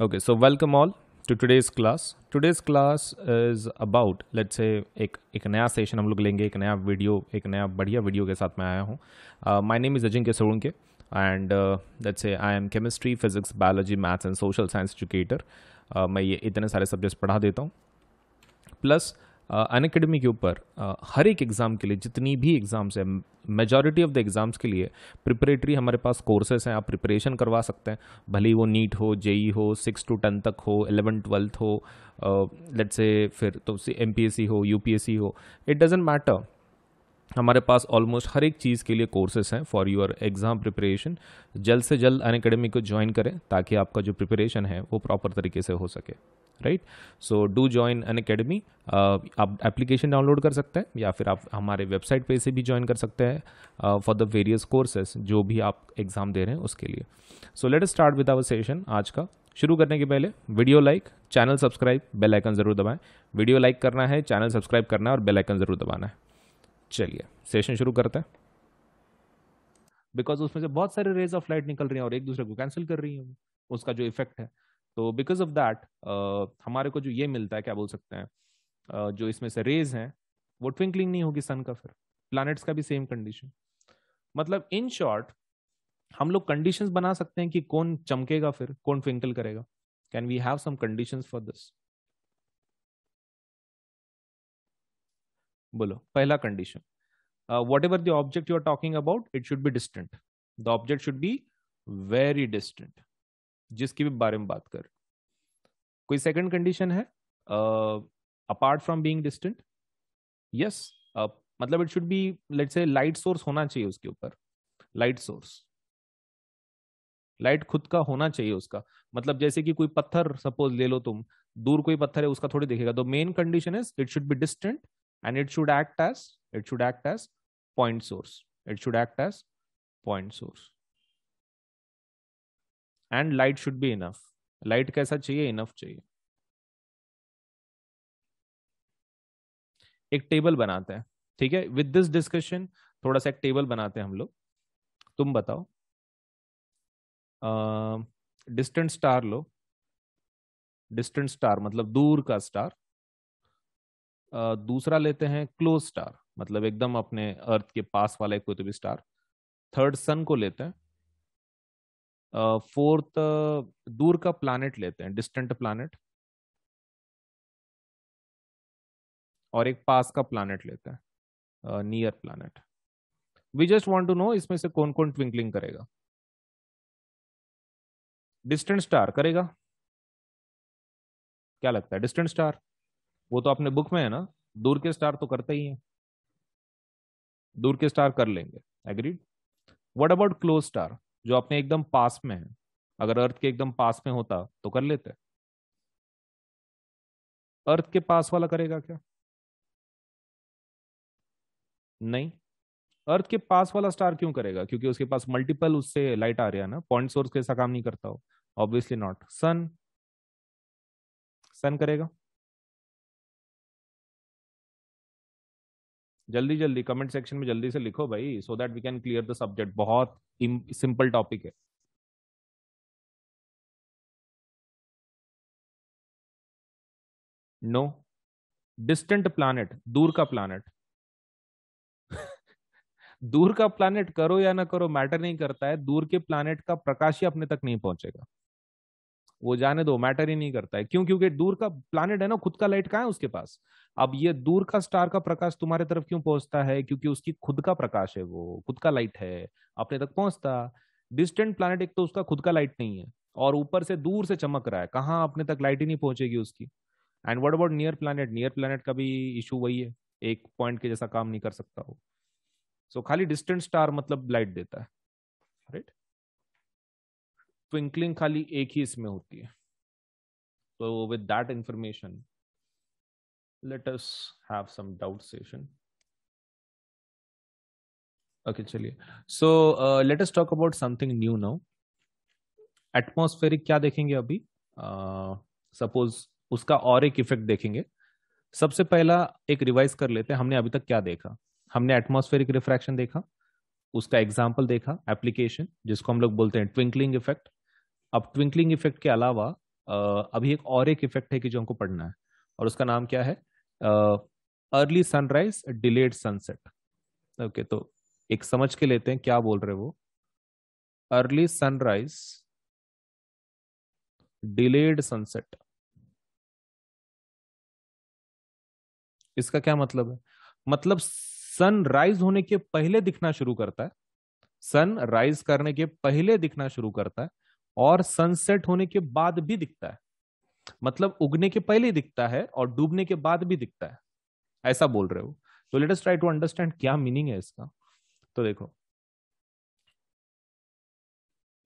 Okay so welcome all to today's class today's class is about let's say एक एक नया session हम लोग लेंगे एक नया वीडियो एक नया बढ़िया वीडियो के साथ मैं आया हूँ माय नेम इज़ अजिंक्य के and let's say I am chemistry physics biology maths and social science educator मैं ये इतने सारे सब्जेक्ट्स पढ़ा देता हूँ प्लस अनकेडमी के ऊपर हर एक एग्ज़ाम के लिए जितनी भी एग्ज़ाम्स है मेजॉरिटी ऑफ द एग्ज़ाम्स के लिए प्रिपरेटरी हमारे पास कोर्सेस हैं आप प्रिपरेशन करवा सकते हैं भले ही वो नीट हो जेई हो सिक्स टू टेंथ तक हो एलेवन ट्वेल्थ हो लेट uh, से फिर तो एम हो यू हो इट डजेंट मैटर हमारे पास ऑलमोस्ट हर एक चीज़ के लिए कोर्सेस हैं फॉर योर एग्ज़ाम प्रिपरेशन जल्द से जल्द अन अकेडमी को ज्वाइन करें ताकि आपका जो प्रिपरेशन है वो प्रॉपर तरीके से हो सके right so do join Unacademy आप एप्लीकेशन डाउनलोड कर सकते हैं या फिर आप हमारे वेबसाइट पे से भी ज्वाइन कर सकते हैं फॉर द वेरियस कोर्सेस जो भी आप एग्ज़ाम दे रहे हैं उसके लिए so let's start with our session आज का शुरू करने के पहले video like channel subscribe bell icon ज़रूर दबाएं वीडियो लाइक करना है चैनल सब्सक्राइब करना है और बेल आइकन ज़रूर दबाना है चलिए सेशन शुरू करते हैं बिकॉज उसमें से बहुत सारे रेज ऑफ लाइट निकल रही हैं और एक दूसरे को कैंसिल कर रही हैं उसका जो इफेक्ट है तो बिकॉज ऑफ दैट हमारे को जो ये मिलता है क्या बोल सकते हैं uh, जो इसमें से रेज हैं वो ट्विंकलिंग नहीं होगी सन का फिर प्लैनेट्स का भी सेम कंडीशन मतलब इन शॉर्ट हम लोग कंडीशंस बना सकते हैं कि कौन चमकेगा फिर कौन ट्विंकल करेगा can we have some conditions for this बोलो पहला condition whatever the object you are talking about it should be distant the object should be very distant जिसके भी बारे में बात कर कोई सेकंड कंडीशन है apart from being distant yes मतलब it should be let's say light source होना चाहिए उसके ऊपर लाइट सोर्स लाइट खुद का होना चाहिए उसका मतलब जैसे कि कोई पत्थर सपोज ले लो तुम दूर कोई पत्थर है उसका थोड़ी दिखेगा तो main condition is it should be distant and it should act as it should act as point source it should act as point source and light should be enough light कैसा चाहिए इनफ चाहिए एक table बनाते हैं ठीक है with this discussion थोड़ा सा एक टेबल बनाते हैं हम लोग तुम बताओ डिस्टेंट स्टार लो डिस्टेंट स्टार मतलब दूर का स्टार uh, दूसरा लेते हैं क्लोज स्टार मतलब एकदम अपने अर्थ के पास वाला कोई तो भी स्टार थर्ड सन को लेते हैं फोर्थ दूर का प्लानट लेते हैं डिस्टेंट प्लानट और एक पास का प्लानट लेते हैं near planet we just want to know इसमें से कौन कौन ट्विंकलिंग करेगा डिस्टेंट स्टार करेगा क्या लगता है डिस्टेंट स्टार वो तो अपने बुक में है ना दूर के स्टार तो करते ही हैं दूर के स्टार कर लेंगे agreed what about close star जो अपने एकदम पास में है अगर अर्थ के एकदम पास में होता तो कर लेते अर्थ के पास वाला करेगा क्या नहीं अर्थ के पास वाला स्टार क्यों करेगा क्योंकि उसके पास मल्टीपल उससे लाइट आ रहा है ना पॉइंट सोर्स के ऐसा काम नहीं करता हो ऑब्वियसली नॉट सन सन करेगा जल्दी जल्दी कमेंट सेक्शन में जल्दी से लिखो भाई so that we can clear the subject बहुत सिंपल टॉपिक है नो डिस्टेंट प्लानट दूर का प्लानट दूर का प्लानट करो या ना करो मैटर नहीं करता है दूर के प्लानट का प्रकाश ही अपने तक नहीं पहुंचेगा वो जाने दो मैटर ही नहीं करता है क्यों क्योंकि दूर का प्लानट है ना खुद का लाइट कहाँ है उसके पास अब ये दूर का स्टार का प्रकाश तुम्हारे तरफ क्यों पहुंचता है क्योंकि उसकी खुद का प्रकाश है वो खुद का लाइट है अपने तक पहुंचता डिस्टेंट प्लानट एक तो उसका खुद का लाइट नहीं है और ऊपर से दूर से चमक रहा है कहाँ अपने तक लाइट ही नहीं पहुंचेगी उसकी and what about near planet near planet का भी इशू वही है एक पॉइंट के जैसा काम नहीं कर सकता वो सो so, खाली डिस्टेंट स्टार मतलब लाइट देता है राइट right? ट्विंकलिंग खाली एक ही इसमें होती है तो with that information let us have some doubt session okay चलिए so let us talk about something new now atmospheric क्या देखेंगे अभी सपोज uh, उसका और एक इफेक्ट देखेंगे सबसे पहला एक रिवाइज कर लेते हैं हमने अभी तक क्या देखा हमने एटमोस्फेरिक रिफ्रैक्शन देखा उसका एग्जाम्पल देखा एप्लीकेशन जिसको हम लोग बोलते हैं ट्विंकलिंग इफेक्ट अब ट्विंकलिंग इफेक्ट के अलावा अभी एक और एक इफेक्ट है कि जो हमको पढ़ना है और उसका नाम क्या है early sunrise delayed sunset okay तो एक समझ के लेते हैं क्या बोल रहे वो अर्ली सनराइज डिलेड सनसेट इसका क्या मतलब है मतलब सनराइज होने के पहले दिखना शुरू करता है सन राइज करने के पहले दिखना शुरू करता है और सनसेट होने के बाद भी दिखता है मतलब उगने के पहले दिखता है और डूबने के बाद भी दिखता है ऐसा बोल रहे हो तो let us try to understand क्या मीनिंग है इसका तो देखो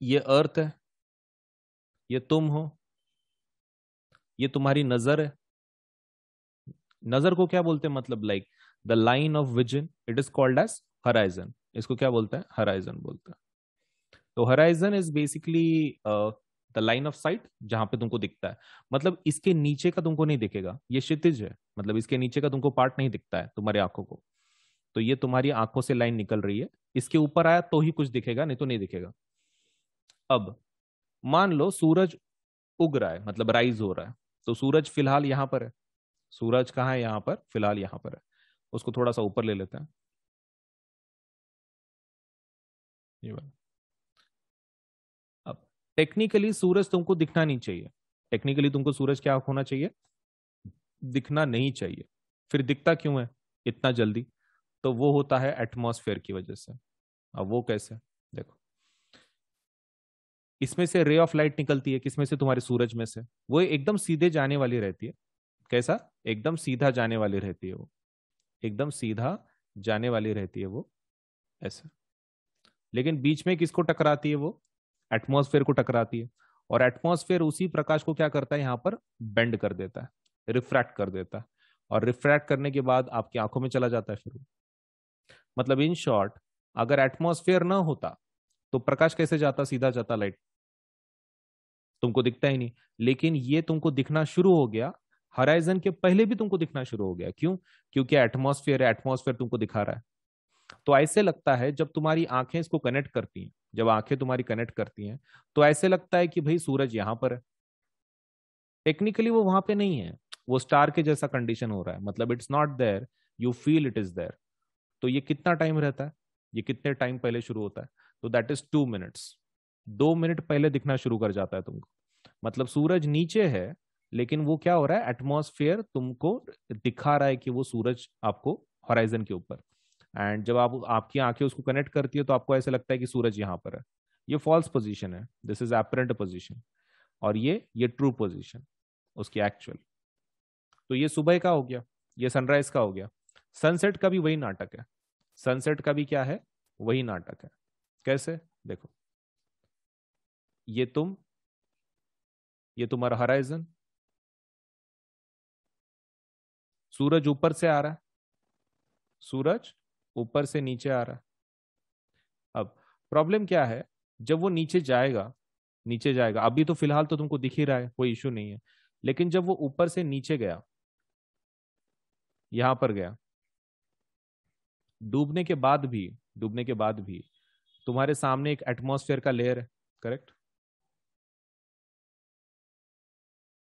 ये अर्थ है ये तुम हो ये तुम्हारी नजर है नजर को क्या बोलते हैं मतलब like the line of vision it is called as horizon इसको क्या बोलते हैं हराइजन बोलते हैं तो horizon is basically the line of sight जहां पे तुमको दिखता है मतलब इसके नीचे का तुमको नहीं दिखेगा ये क्षितिज है मतलब इसके नीचे का तुमको पार्ट नहीं दिखता है तुम्हारी आंखों को तो ये तुम्हारी आंखों से लाइन निकल रही है इसके ऊपर आया तो ही कुछ दिखेगा नहीं तो नहीं दिखेगा अब मान लो सूरज उग रहा है मतलब राइज हो रहा है तो सूरज फिलहाल यहां पर है सूरज कहाँ है यहां पर फिलहाल यहां पर है उसको थोड़ा सा ऊपर ले लेते हैं ये बात टेक्निकली सूरज तुमको दिखना नहीं चाहिए टेक्निकली तुमको सूरज क्या होना चाहिए दिखना नहीं चाहिए फिर दिखता क्यों है इतना जल्दी तो वो होता है एटमोसफेयर की वजह से अब वो कैसे देखो इसमें से रे ऑफ लाइट निकलती है किसमें से तुम्हारे सूरज में से वो एकदम सीधे जाने वाली रहती है कैसा एकदम सीधा जाने वाली रहती है वो एकदम सीधा जाने वाली रहती है वो ऐसा लेकिन बीच में किसको टकराती है वो एटमोसफेयर को टकराती है और एटमोसफेयर उसी प्रकाश को क्या करता है यहाँ पर बेंड कर देता है रिफ्रैक्ट कर देता है और रिफ्रैक्ट करने के बाद आपकी आंखों में चला जाता है फिर मतलब इन शॉर्ट अगर एटमोसफेयर ना होता तो प्रकाश कैसे जाता सीधा जाता लाइट तुमको दिखता ही नहीं लेकिन ये तुमको दिखना शुरू हो गया हराइजन के पहले भी तुमको दिखना शुरू हो गया क्यों क्योंकि एटमोसफेयर एटमोसफेयर तुमको दिखा रहा है तो ऐसे लगता है जब तुम्हारी आंखें इसको कनेक्ट करती हैं जब आंखें तुम्हारी कनेक्ट करती हैं तो ऐसे लगता है कि भाई सूरज यहां पर है टेक्निकली वो वहां पे नहीं है वो स्टार के जैसा कंडीशन हो रहा है मतलब it's not there you feel it is there तो ये कितना टाइम रहता है ये कितने टाइम पहले शुरू होता है तो दैट इज टू मिनट्स दो मिनट पहले दिखना शुरू कर जाता है तुमको मतलब सूरज नीचे है लेकिन वो क्या हो रहा है एटमोसफियर तुमको दिखा रहा है कि वो सूरज आपको हॉराइजन के ऊपर एंड जब आप आपकी आंखें उसको कनेक्ट करती है तो आपको ऐसा लगता है कि सूरज यहाँ पर है ये फॉल्स पोजिशन है दिस इज एपरेंट पोजिशन और ये ये ट्रू पोजिशन उसकी एक्चुअल तो ये सुबह का हो गया ये सनराइज का हो गया सनसेट का भी वही नाटक है सनसेट का भी क्या है वही नाटक है कैसे देखो ये तुम ये तुम्हारा हराइजन सूरज ऊपर से आ रहा है सूरज ऊपर से नीचे आ रहा है अब प्रॉब्लम क्या है जब वो नीचे जाएगा नीचे जाएगा अभी तो फिलहाल तो तुमको दिख ही रहा है कोई इश्यू नहीं है लेकिन जब वो ऊपर से नीचे गया यहां पर गया डूबने के बाद भी डूबने के बाद भी तुम्हारे सामने एक एटमोस्फेयर का लेयर है करेक्ट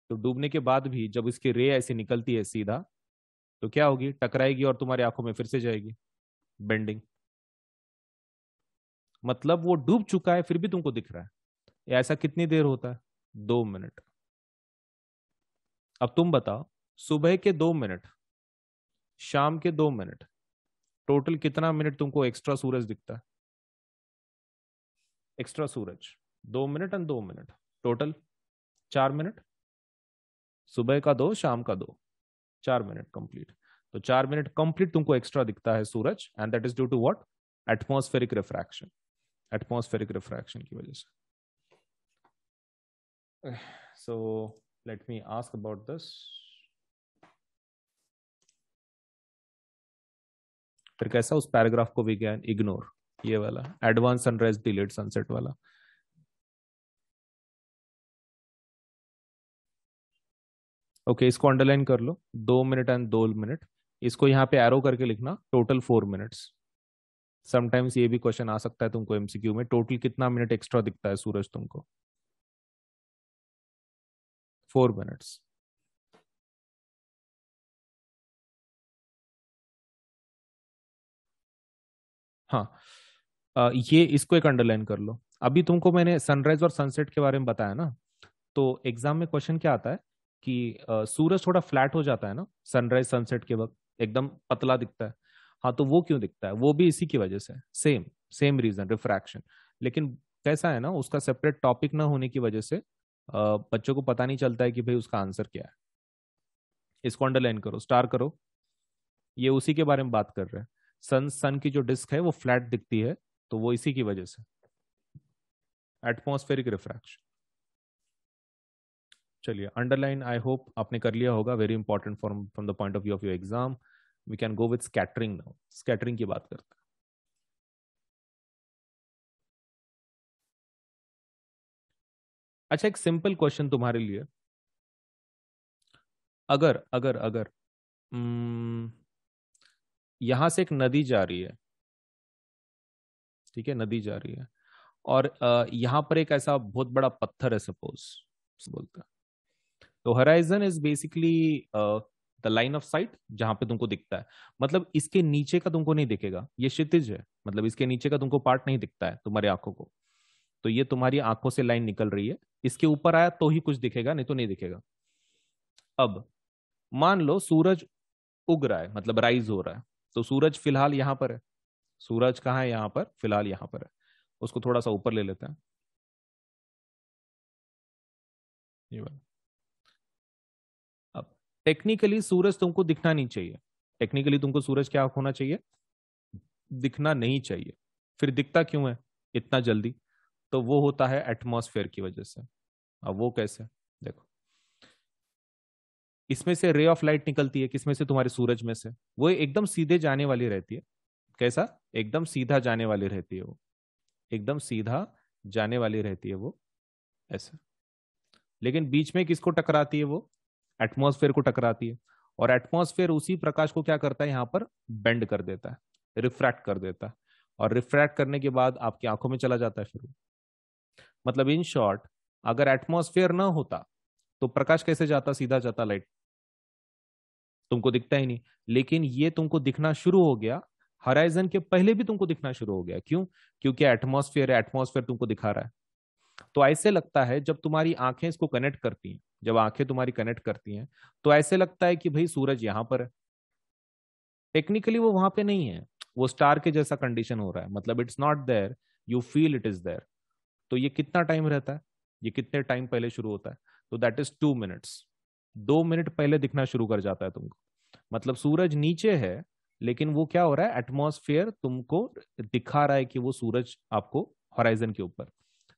तो डूबने के बाद भी जब इसकी रे ऐसी निकलती है सीधा तो क्या होगी टकराएगी और तुम्हारी आंखों में फिर से जाएगी बेंडिंग मतलब वो डूब चुका है फिर भी तुमको दिख रहा है ऐसा कितनी देर होता है दो मिनट अब तुम बताओ सुबह के दो मिनट शाम के दो मिनट टोटल कितना मिनट तुमको एक्स्ट्रा सूरज दिखता है एक्स्ट्रा सूरज दो मिनट एंड दो मिनट टोटल चार मिनट सुबह का दो शाम का दो चार मिनट कंप्लीट तो चार मिनट कंप्लीट तुमको एक्स्ट्रा दिखता है सूरज and that is due to what atmospheric refraction atmospheric refraction की वजह से so let me ask about this फिर कैसा उस पैराग्राफ को भी कैन इग्नोर ये वाला एडवांस सनराइज डिलेट सनसेट वाला ओके okay, इसको अंडरलाइन कर लो दो मिनट एंड दो मिनट इसको यहाँ पे एरो करके लिखना टोटल फोर मिनट्स समटाइम्स ये भी क्वेश्चन आ सकता है तुमको एमसीक्यू में टोटल कितना मिनट एक्स्ट्रा दिखता है सूरज तुमको फोर मिनट्स हाँ ये इसको एक अंडरलाइन कर लो अभी तुमको मैंने सनराइज और सनसेट के बारे में बताया ना तो एग्जाम में क्वेश्चन क्या आता है कि सूरज थोड़ा फ्लैट हो जाता है ना सनराइज सनसेट के वक्त एकदम पतला दिखता है हाँ तो वो क्यों दिखता है वो भी इसी की वजह से सेम सेम रीजन रिफ्रैक्शन लेकिन कैसा है ना उसका सेपरेट टॉपिक ना होने की वजह से बच्चों को पता नहीं चलता है कि भाई उसका आंसर क्या है इसको अंडरलाइन करो स्टार करो ये उसी के बारे में बात कर रहे हैं सन सन की जो डिस्क है वो फ्लैट दिखती है तो वो इसी की वजह से एटमोस्फेरिक रिफ्रैक्शन चलिए अंडरलाइन आई होप आपने कर लिया होगा very important from from the point of view of your exam we can go with scattering now scattering की बात करते हैं अच्छा एक सिंपल क्वेश्चन तुम्हारे लिए अगर अगर अगर हम्म, यहां से एक नदी जा रही है ठीक है नदी जा रही है और यहां पर एक ऐसा बहुत बड़ा पत्थर है सपोज बोलता तो horizon is basically the line of sight जहां पे तुमको दिखता है मतलब इसके नीचे का तुमको नहीं दिखेगा ये क्षितिज है मतलब इसके नीचे का तुमको पार्ट नहीं दिखता है तुम्हारी आंखों को तो ये तुम्हारी आंखों से लाइन निकल रही है इसके ऊपर आया तो ही कुछ दिखेगा नहीं तो नहीं दिखेगा अब मान लो सूरज उग रहा है मतलब राइज हो रहा है तो सूरज फिलहाल यहां पर है सूरज कहाँ है यहां पर फिलहाल यहां पर है उसको थोड़ा सा ऊपर ले लेते हैं ये वाला टेक्निकली सूरज तुमको दिखना नहीं चाहिए टेक्निकली तुमको सूरज क्या होना चाहिए दिखना नहीं चाहिए फिर दिखता क्यों है इतना जल्दी तो वो होता है एटमोसफेयर की वजह से अब वो कैसे देखो इसमें से रे ऑफ लाइट निकलती है किसमें से तुम्हारे सूरज में से वो एकदम सीधे जाने वाली रहती है कैसा एकदम सीधा जाने वाली रहती है वो एकदम सीधा जाने वाली रहती है वो ऐसा लेकिन बीच में किसको टकराती है वो एटमोसफेयर को टकराती है और एटमोसफेयर उसी प्रकाश को क्या करता है यहाँ पर बेंड कर देता है रिफ्रैक्ट कर देता है और रिफ्रैक्ट करने के बाद आपकी आंखों में चला जाता है फिर मतलब इन शॉर्ट अगर एटमोसफेयर ना होता तो प्रकाश कैसे जाता सीधा जाता लाइट तुमको दिखता ही नहीं लेकिन ये तुमको दिखना शुरू हो गया हराइजन के पहले भी तुमको दिखना शुरू हो गया क्यों क्योंकि एटमोसफेयर एटमोसफेयर तुमको दिखा रहा है तो ऐसे लगता है जब तुम्हारी आंखें इसको कनेक्ट करती हैं जब आंखें तुम्हारी कनेक्ट करती हैं तो ऐसे लगता है कि भाई सूरज यहां पर है टेक्निकली वो वहां पे नहीं है वो स्टार के जैसा कंडीशन हो रहा है मतलब it's not there you feel it is there तो ये कितना टाइम रहता है ये कितने टाइम पहले शुरू होता है तो दैट इज टू मिनट्स दो मिनट पहले दिखना शुरू कर जाता है तुमको मतलब सूरज नीचे है लेकिन वो क्या हो रहा है एटमोसफियर तुमको दिखा रहा है कि वो सूरज आपको हॉराइजन के ऊपर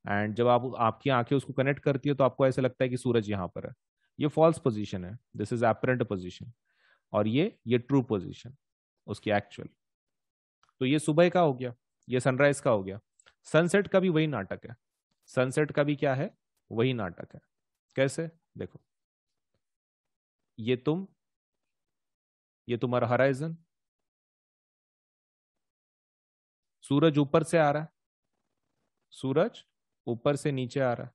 एंड जब आप आपकी आंखें उसको कनेक्ट करती है तो आपको ऐसा लगता है कि सूरज यहाँ पर है ये फॉल्स पोजिशन है दिस इज एपरेंट पोजिशन और ये ये ट्रू पोजिशन उसकी एक्चुअल तो ये सुबह का हो गया ये सनराइज का हो गया सनसेट का भी वही नाटक है सनसेट का भी क्या है वही नाटक है कैसे देखो ये तुम ये तुम्हारा हराइजन सूरज ऊपर से आ रहा है सूरज ऊपर से नीचे आ रहा है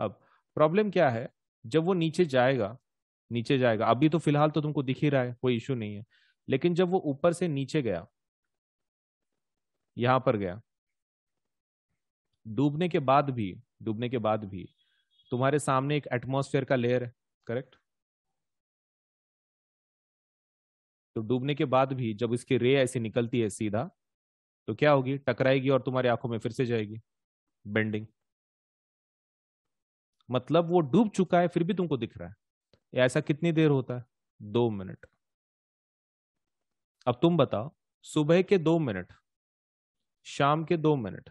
अब प्रॉब्लम क्या है जब वो नीचे जाएगा नीचे जाएगा अभी तो फिलहाल तो तुमको दिख ही रहा है कोई इश्यू नहीं है लेकिन जब वो ऊपर से नीचे गया यहां पर गया डूबने के बाद भी डूबने के बाद भी तुम्हारे सामने एक एटमोस्फेयर का लेयर है करेक्ट तो डूबने के बाद भी जब इसकी रे ऐसी निकलती है सीधा तो क्या होगी टकराएगी और तुम्हारी आंखों में फिर से जाएगी बेंडिंग मतलब वो डूब चुका है फिर भी तुमको दिख रहा है ऐसा कितनी देर होता है दो मिनट अब तुम बताओ सुबह के दो मिनट शाम के दो मिनट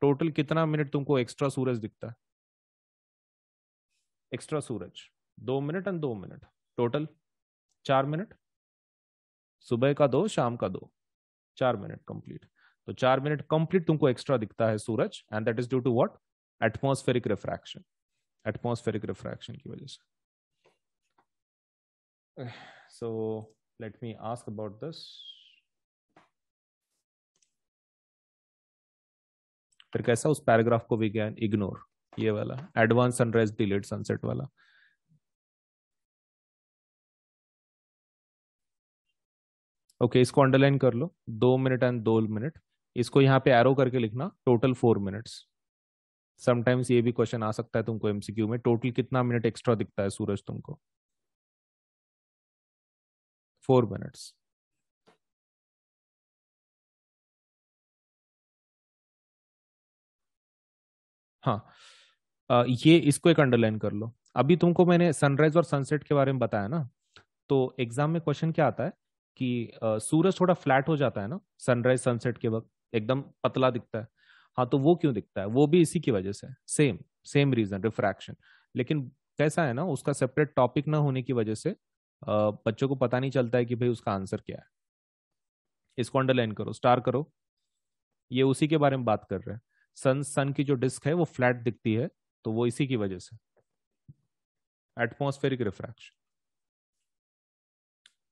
टोटल कितना मिनट तुमको एक्स्ट्रा सूरज दिखता है एक्स्ट्रा सूरज दो मिनट एंड दो मिनट टोटल चार मिनट सुबह का दो शाम का दो चार मिनट कंप्लीट तो चार मिनट कंप्लीट तुमको एक्स्ट्रा दिखता है सूरज and that is due to what atmospheric refraction atmospheric refraction की वजह से so let me ask about this फिर कैसा उस पैराग्राफ को भी कैन इग्नोर ये वाला एडवांस सनराइज डिलेट सनसेट वाला ओके okay, इसको अंडरलाइन कर लो दो मिनट एंड दो मिनट इसको यहाँ पे एरो करके लिखना टोटल फोर मिनट्स समटाइम्स ये भी क्वेश्चन आ सकता है तुमको एमसीक्यू में टोटल कितना मिनट एक्स्ट्रा दिखता है सूरज तुमको फोर मिनट्स हाँ ये इसको एक अंडरलाइन कर लो अभी तुमको मैंने सनराइज और सनसेट के बारे में बताया ना तो एग्जाम में क्वेश्चन क्या आता है कि सूरज थोड़ा फ्लैट हो जाता है ना सनराइज सनसेट के वक्त एकदम पतला दिखता है हाँ तो वो क्यों दिखता है वो भी इसी की वजह से सेम सेम रीजन रिफ्रैक्शन लेकिन कैसा है ना उसका सेपरेट टॉपिक ना होने की वजह से बच्चों को पता नहीं चलता है कि भाई उसका आंसर क्या है इसको अंडरलाइन करो स्टार करो ये उसी के बारे में बात कर रहे हैं सन सन की जो डिस्क है वो फ्लैट दिखती है तो वो इसी की वजह से एटमोस्फेरिक रिफ्रैक्शन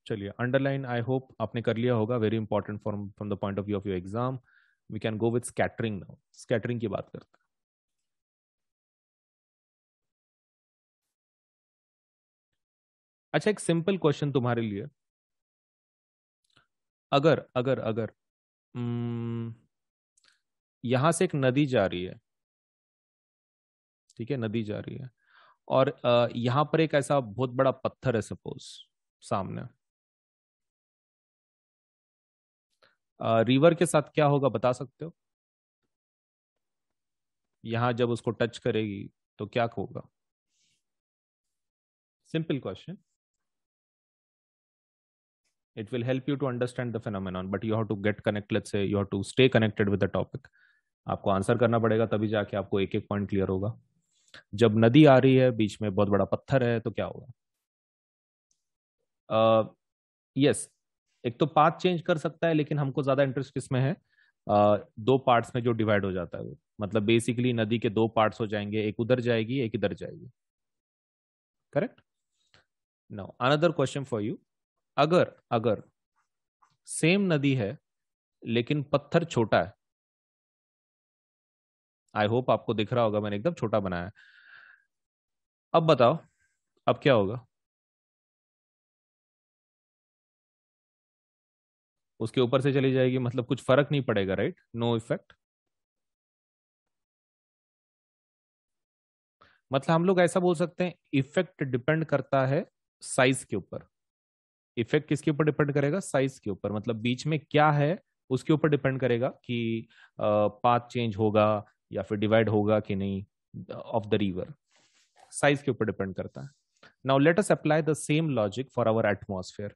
चलिए अंडरलाइन आई होप आपने कर लिया होगा very important from from the point of view of your exam we can go with scattering now scattering की बात करते हैं अच्छा एक सिंपल क्वेश्चन तुम्हारे लिए अगर अगर अगर हम्म, यहां से एक नदी जा रही है ठीक है नदी जा रही है और यहां पर एक ऐसा बहुत बड़ा पत्थर है सपोज सामने रिवर के साथ क्या होगा बता सकते हो यहां जब उसको टच करेगी तो क्या होगा simple question it will help you to understand the phenomenon but you have to get connected so you have to stay connected with the topic आपको आंसर करना पड़ेगा तभी जाके आपको एक एक पॉइंट क्लियर होगा जब नदी आ रही है बीच में बहुत बड़ा पत्थर है तो क्या होगा यस uh, yes, एक तो पाथ चेंज कर सकता है लेकिन हमको ज्यादा इंटरेस्ट किसमें है आ, दो पार्ट्स में जो डिवाइड हो जाता है वो मतलब बेसिकली नदी के दो पार्ट्स हो जाएंगे एक उधर जाएगी एक इधर जाएगी correct now another question for you अगर अगर सेम नदी है लेकिन पत्थर छोटा है आई होप आपको दिख रहा होगा मैंने एकदम छोटा बनाया अब बताओ अब क्या होगा उसके ऊपर से चली जाएगी मतलब कुछ फर्क नहीं पड़ेगा राइट नो इफेक्ट मतलब हम लोग ऐसा बोल सकते हैं इफेक्ट डिपेंड करता है साइज के ऊपर इफेक्ट किसके ऊपर डिपेंड करेगा साइज के ऊपर मतलब बीच में क्या है उसके ऊपर डिपेंड करेगा कि पाथ चेंज होगा या फिर डिवाइड होगा कि नहीं ऑफ द रिवर साइज के ऊपर डिपेंड करता है now let us apply the same logic for our atmosphere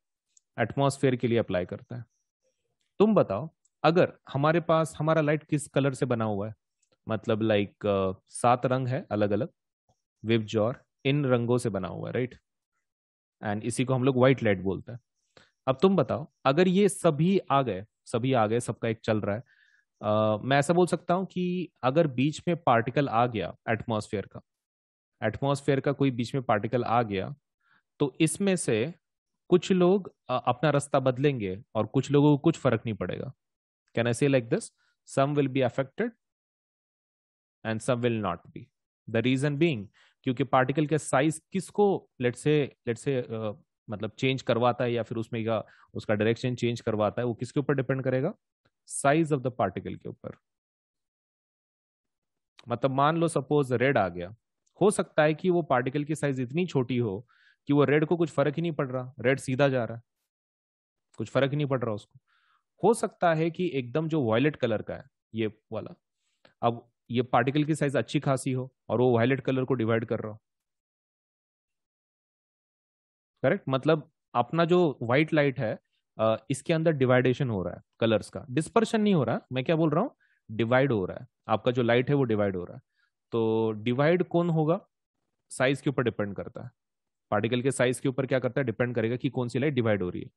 atmosphere के लिए अप्लाई करता है तुम बताओ अगर हमारे पास हमारा लाइट किस कलर से बना हुआ है मतलब लाइक सात रंग है अलग अलग विव जॉर इन रंगों से बना हुआ है राइट एंड इसी को हम लोग व्हाइट लाइट बोलते हैं अब तुम बताओ अगर ये सभी आ गए सभी आ गए सबका एक चल रहा है Uh, मैं ऐसा बोल सकता हूं कि अगर बीच में पार्टिकल आ गया एटमॉस्फेयर का एटमॉस्फेयर का कोई बीच में पार्टिकल आ गया तो इसमें से कुछ लोग अपना रास्ता बदलेंगे और कुछ लोगों को कुछ फर्क नहीं पड़ेगा can I say like this some will be affected and some will not be the reason being क्योंकि पार्टिकल के साइज किसको लेट से लेट से मतलब चेंज करवाता है या फिर उसमें का उसका डायरेक्शन चेंज करवाता है वो किसके ऊपर डिपेंड करेगा साइज ऑफ द पार्टिकल के ऊपर मतलब मान लो सपोज रेड आ गया हो सकता है कि वो पार्टिकल की साइज इतनी छोटी हो कि वो रेड को कुछ फर्क ही नहीं पड़ रहा रेड सीधा जा रहा है कुछ फर्क ही नहीं पड़ रहा उसको हो सकता है कि एकदम जो वायलेट कलर का है ये वाला अब ये पार्टिकल की साइज अच्छी खासी हो और वो वायलेट कलर को डिवाइड कर रहा हो करेक्ट मतलब अपना जो व्हाइट लाइट है इसके अंदर डिवाइडेशन हो रहा है कलर्स का डिस्पर्शन नहीं हो रहा मैं क्या बोल रहा हूँ डिवाइड हो रहा है आपका जो लाइट है वो डिवाइड हो रहा है तो डिवाइड कौन होगा साइज के ऊपर डिपेंड करता है पार्टिकल के साइज के ऊपर क्या करता है डिपेंड करेगा कि कौन सी लाइट डिवाइड हो रही है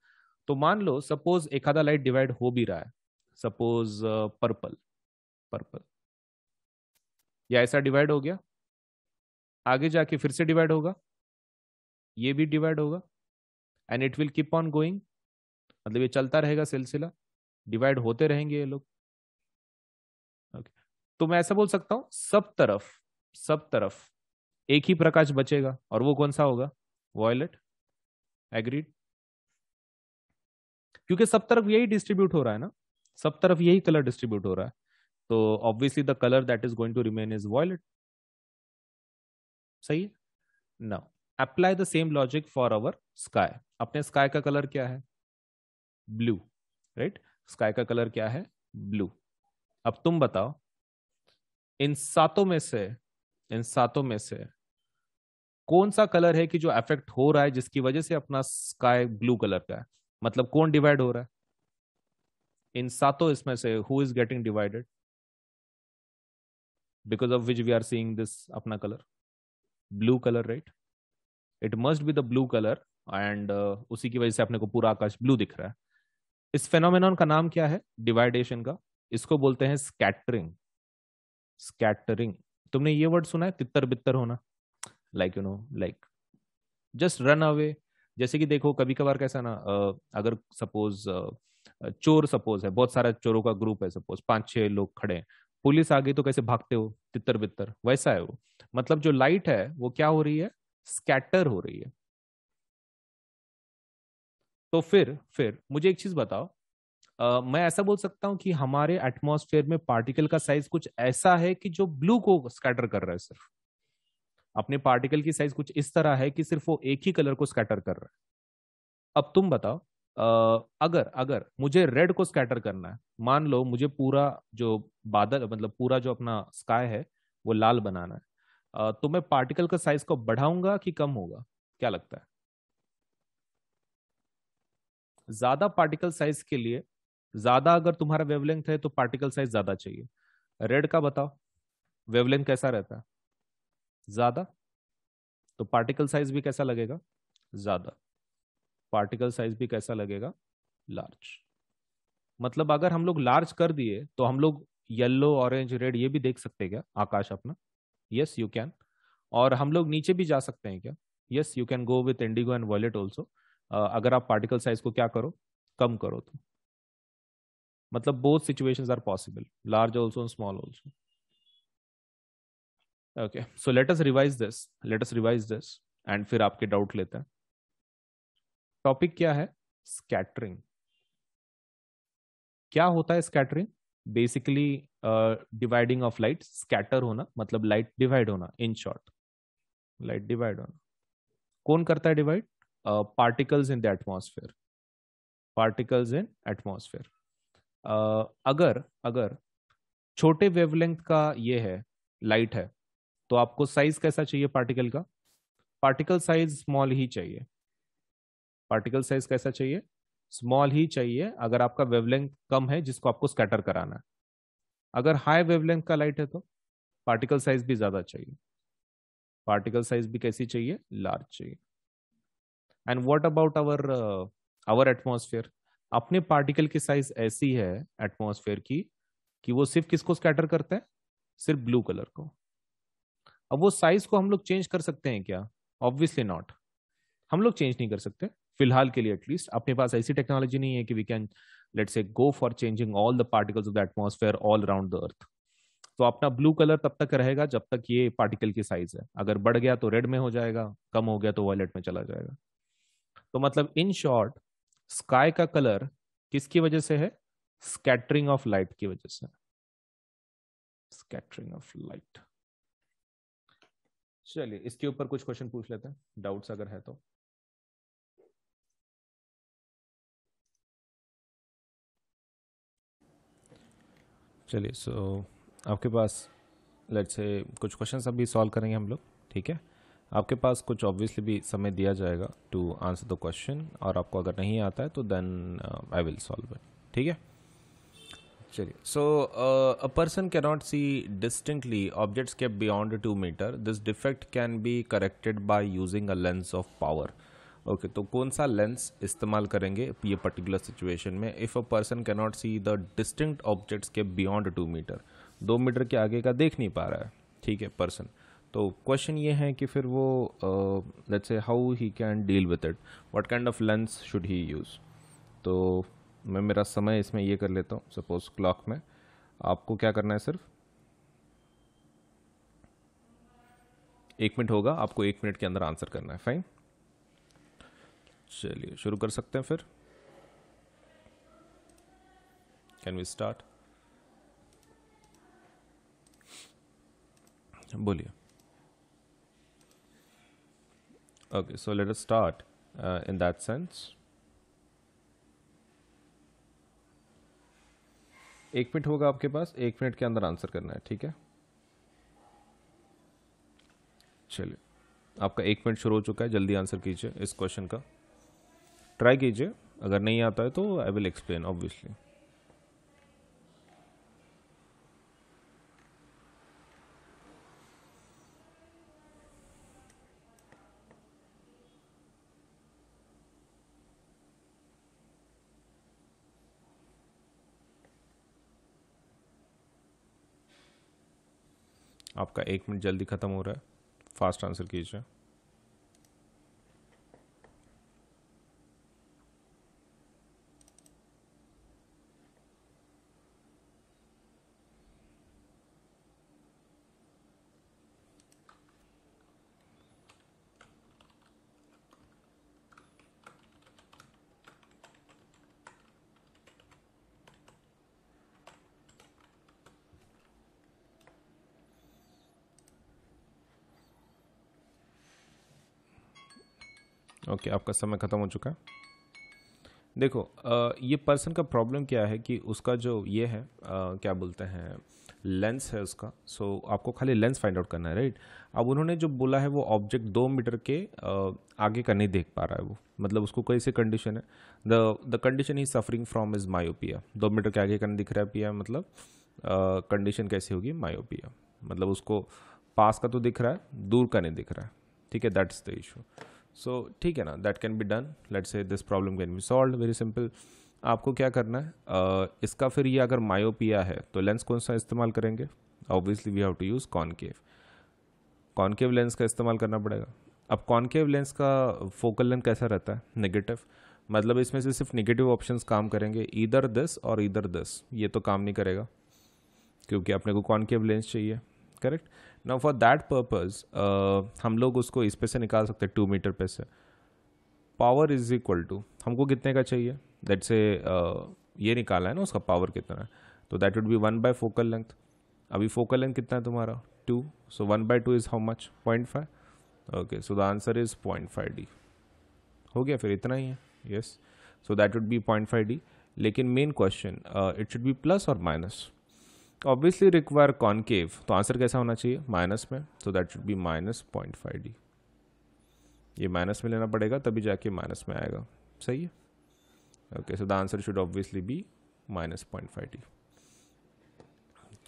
तो मान लो सपोज एक आधा लाइट डिवाइड हो भी रहा है सपोज पर्पल पर्पल या ऐसा डिवाइड हो गया आगे जाके फिर से डिवाइड होगा ये भी डिवाइड होगा and it will keep on going मतलब ये चलता रहेगा सिलसिला डिवाइड होते रहेंगे ये लोग okay. तो मैं ऐसा बोल सकता हूं सब तरफ सब तरफ एक ही प्रकाश बचेगा और वो कौन सा होगा वॉयलेट एग्रीड क्योंकि सब तरफ यही डिस्ट्रीब्यूट हो रहा है ना सब तरफ यही कलर डिस्ट्रीब्यूट हो रहा है तो obviously the colour that is going to remain is violet सही है ना apply the same logic for our sky अपने स्काई का कलर क्या है ब्लू राइट स्काई का कलर क्या है ब्लू अब तुम बताओ इन सातों में से इन सातों में से कौन सा कलर है कि जो अफेक्ट हो रहा है जिसकी वजह से अपना स्काई ब्लू कलर का है मतलब कौन डिवाइड हो रहा है इन सातों इसमें से who is getting divided because of which we are seeing this अपना colour blue colour right it must be the blue colour and उसी की वजह से अपने को पूरा आकाश ब्लू दिख रहा है इस फेनोमेनॉन का नाम क्या है डिवाइडेशन का इसको बोलते हैं स्कैटरिंग स्कैटरिंग तुमने ये वर्ड सुना है तितर बितर होना like you know like just run away जैसे कि देखो कभी कभार कैसा ना अगर सपोज चोर सपोज है बहुत सारा चोरों का ग्रुप है सपोज पांच छह लोग खड़े हैं पुलिस आ गई तो कैसे भागते हो तितर बितर वैसा है वो मतलब जो लाइट है वो क्या हो रही है स्कैटर हो रही है तो फिर फिर मुझे एक चीज बताओ Uh, मैं ऐसा बोल सकता हूं कि हमारे एटमोसफेयर में पार्टिकल का साइज कुछ ऐसा है कि जो ब्लू को स्कैटर कर रहा है सिर्फ अपने पार्टिकल की साइज कुछ इस तरह है कि सिर्फ वो एक ही कलर को स्कैटर कर रहा है अब तुम बताओ अगर अगर मुझे रेड को स्कैटर करना है मान लो मुझे पूरा जो बादल मतलब पूरा जो अपना स्काई है वो लाल बनाना है तो मैं पार्टिकल का साइज को बढ़ाऊंगा कि कम होगा क्या लगता है ज्यादा पार्टिकल साइज के लिए ज्यादा अगर तुम्हारा वेवलेंथ है तो पार्टिकल साइज ज्यादा चाहिए रेड का बताओ वेवलेंथ कैसा रहता है ज्यादा तो पार्टिकल साइज भी कैसा लगेगा ज्यादा पार्टिकल साइज भी कैसा लगेगा लार्ज मतलब अगर हम लोग लार्ज कर दिए तो हम लोग येलो ऑरेंज रेड ये भी देख सकते हैं क्या आकाश अपना यस यू कैन और हम लोग नीचे भी जा सकते हैं क्या yes you can go with indigo and violet also अगर आप पार्टिकल साइज को क्या करो कम करो तो मतलब both situations are possible large also small also okay so let us revise this let us revise this and फिर आपके डाउट लेते हैं टॉपिक क्या है स्कैटरिंग क्या होता है scattering basically dividing of light scatter होना मतलब लाइट डिवाइड होना इन शॉर्ट लाइट डिवाइड होना कौन करता है divide particles in the atmosphere particles in atmosphere अगर अगर छोटे वेवलेंथ का ये है लाइट है तो आपको साइज कैसा चाहिए पार्टिकल का पार्टिकल साइज स्मॉल ही चाहिए पार्टिकल साइज कैसा चाहिए स्मॉल ही चाहिए अगर आपका वेवलेंथ कम है जिसको आपको स्कैटर कराना है अगर हाई वेवलेंथ का लाइट है तो पार्टिकल साइज भी ज्यादा चाहिए पार्टिकल साइज भी कैसी चाहिए लार्ज चाहिए and what about our our atmosphere अपने पार्टिकल की साइज ऐसी है एटमोसफेयर की कि वो सिर्फ किसको स्कैटर करते हैं सिर्फ ब्लू कलर को अब वो साइज को हम लोग चेंज कर सकते हैं क्या ऑब्वियसली नॉट हम लोग चेंज नहीं कर सकते फिलहाल के लिए एटलीस्ट अपने पास ऐसी टेक्नोलॉजी नहीं है कि we can let say go for changing all the particles of the atmosphere all around the earth तो अपना ब्लू कलर तब तक रहेगा जब तक ये पार्टिकल की साइज है अगर बढ़ गया तो रेड में हो जाएगा कम हो गया तो वॉयलेट में चला जाएगा तो मतलब इन शॉर्ट स्काई का कलर किसकी वजह से है स्कैटरिंग ऑफ लाइट की वजह से स्कैटरिंग ऑफ लाइट चलिए इसके ऊपर कुछ क्वेश्चन पूछ लेते हैं डाउट्स अगर है तो चलिए सो so, आपके पास लेट्स से कुछ क्वेश्चन अभी सॉल्व करेंगे हम लोग ठीक है आपके पास कुछ ऑब्वियसली भी समय दिया जाएगा टू आंसर द क्वेश्चन और आपको अगर नहीं आता है तो then I will solve it ठीक है चलिए so a person can not see distinctly objects के beyond two metre this defect can be corrected by using a lens of power okay तो कौन सा लेंस इस्तेमाल करेंगे ये पर्टिकुलर सिचुएशन में if a person can not see the distinct objects के beyond two metre दो मीटर के आगे का देख नहीं पा रहा है ठीक है पर्सन तो क्वेश्चन ये है कि फिर वो let's say how he can deal with it what kind of lens should he use तो मैं मेरा समय इसमें ये कर लेता हूँ सपोज क्लॉक में आपको क्या करना है सिर्फ एक मिनट होगा आपको एक मिनट के अंदर आंसर करना है फाइन चलिए शुरू कर सकते हैं फिर कैन वी स्टार्ट बोलिए okay so let us start in that sense एक मिनट होगा आपके पास एक मिनट के अंदर आंसर करना है ठीक है चलिए आपका एक मिनट शुरू हो चुका है जल्दी आंसर कीजिए इस क्वेश्चन का ट्राई कीजिए अगर नहीं आता है तो आई विल एक्सप्लेन ऑब्वियसली आपका एक मिनट जल्दी ख़त्म हो रहा है फास्ट आंसर कीजिए ओके आपका समय ख़त्म हो चुका है देखो ये पर्सन का प्रॉब्लम क्या है कि उसका जो ये है क्या बोलते हैं लेंस है उसका सो आपको खाली लेंस फाइंड आउट करना है राइट अब उन्होंने जो बोला है वो ऑब्जेक्ट दो मीटर के आगे का नहीं देख पा रहा है वो मतलब उसको कैसे कंडीशन है the the condition he suffering from is myopia दो मीटर के आगे का नहीं दिख रहा है पिया मतलब कंडीशन कैसी होगी मायोपिया मतलब उसको पास का तो दिख रहा है दूर का नहीं दिख रहा है ठीक है दैट्स द इशू सो ठीक है ना that can be done let say this problem can be solve very simple आपको क्या करना है uh, इसका फिर ये अगर मायोपिया है तो लेंस कौन सा इस्तेमाल करेंगे obviously we have to use concave concave lens का इस्तेमाल करना पड़ेगा अब कॉनकेव लेंस का फोकल लेंथ कैसा रहता है नेगेटिव मतलब इसमें से सिर्फ नेगेटिव ऑप्शंस काम करेंगे इधर दस और इधर दस ये तो काम नहीं करेगा क्योंकि अपने को कॉनकेव लेंस चाहिए करेक्ट ना फॉर दैट पर्पज़ हम लोग उसको इस पे से निकाल सकते हैं टू मीटर पे से पावर इज इक्वल टू हमको कितने का चाहिए दैट से uh, ये निकाला है ना उसका पावर कितना है तो that would be one by focal length अभी फोकल लेंथ कितना है तुम्हारा two so one by two is how much point five okay so the answer is point five D हो गया फिर इतना ही है yes so that would be point five D लेकिन main question it should be plus और minus obviously require concave तो answer कैसा होना चाहिए माइनस में so that should be minus point five D ये माइनस में लेना पड़ेगा तभी जाके माइनस में आएगा सही है okay so the answer should obviously be minus point five D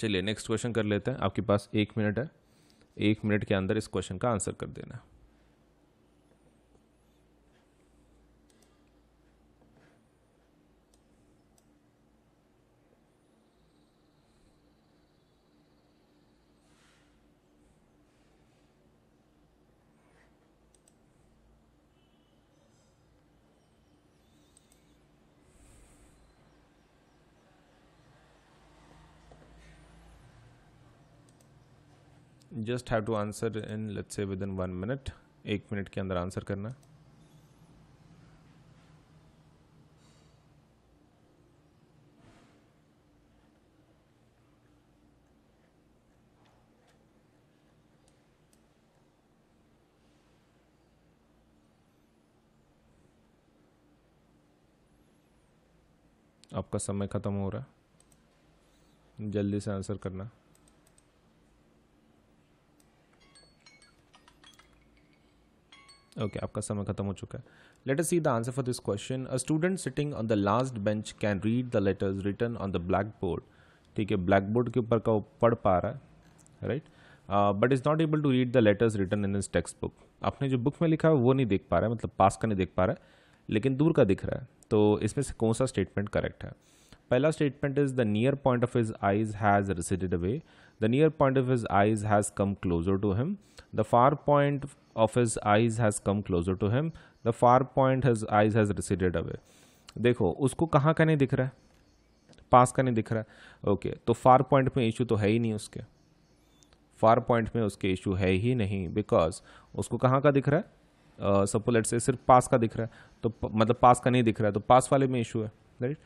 चलिए नेक्स्ट क्वेश्चन कर लेते हैं आपके पास एक मिनट है एक मिनट के अंदर इस क्वेश्चन का आंसर कर देना है just have to answer in let's say within one minute एक मिनट के अंदर आंसर करना आपका समय ख़त्म हो रहा है जल्दी से आंसर करना ओके आपका समय खत्म हो चुका है let us see the answer for this question a student sitting on the last bench can read the letters written on the black board ठीक है ब्लैक बोर्ड के ऊपर का वो पढ़ पा रहा है right but is not able to read the letters written in this text book आपने जो बुक में लिखा है वो नहीं देख पा रहा है मतलब पास का नहीं देख पा रहा है लेकिन दूर का दिख रहा है तो इसमें से कौन सा स्टेटमेंट करेक्ट है पहला statement is the near point of his eyes has receded away the near point of his eyes has come closer to him the far point of his eyes has come closer to him. The far point his eyes has receded away. देखो उसको कहाँ का नहीं दिख रहा है पास का नहीं दिख रहा है ओके तो फार पॉइंट में इशू तो है ही नहीं उसके फार पॉइंट में उसके इशू है ही नहीं बिकॉज उसको कहाँ का दिख रहा है सपोज लेट से सिर्फ पास का दिख रहा है तो मतलब पास का नहीं दिख रहा है तो पास वाले में इशू है राइट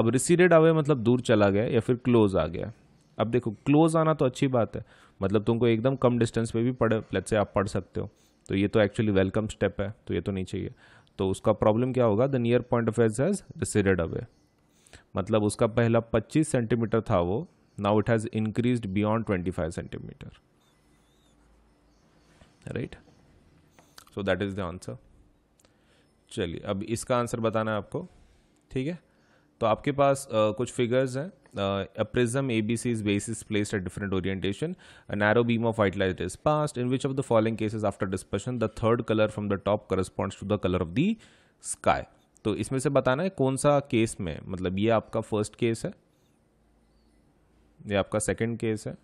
अब रिसीडेड अवे मतलब दूर चला गया या फिर क्लोज आ गया अब देखो क्लोज आना तो अच्छी बात है मतलब तुमको एकदम कम डिस्टेंस पे भी पढ़ लेट से आप पढ़ सकते हो तो ये तो एक्चुअली वेलकम स्टेप है तो ये तो नहीं चाहिए तो उसका प्रॉब्लम क्या होगा the near point of his has receded away मतलब उसका पहला 25 सेंटीमीटर था वो now it has increase beyond 25 centimetre right so that is the answer चलिए अब इसका आंसर बताना है आपको ठीक है तो आपके पास uh, कुछ फिगर्स हैं a prism A B C is base is placed at different orientation narrow beam of white light is passed in which of the following cases after dispersion the third colour from the top corresponds to the colour of the sky तो इसमें से बताना है कौन सा case में मतलब ये आपका फर्स्ट केस है ये आपका सेकेंड केस है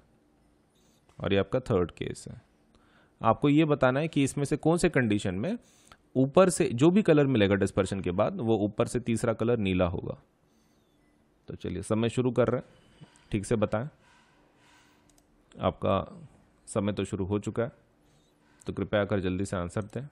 और ये आपका थर्ड केस है आपको ये बताना है कि इसमें से कौन से कंडीशन में ऊपर से जो भी कलर मिलेगा डिस्पर्शन के बाद वो ऊपर से तीसरा कलर नीला होगा तो चलिए समय शुरू कर रहे हैं ठीक से बताएं आपका समय तो शुरू हो चुका है तो कृपया कर जल्दी से आंसर दें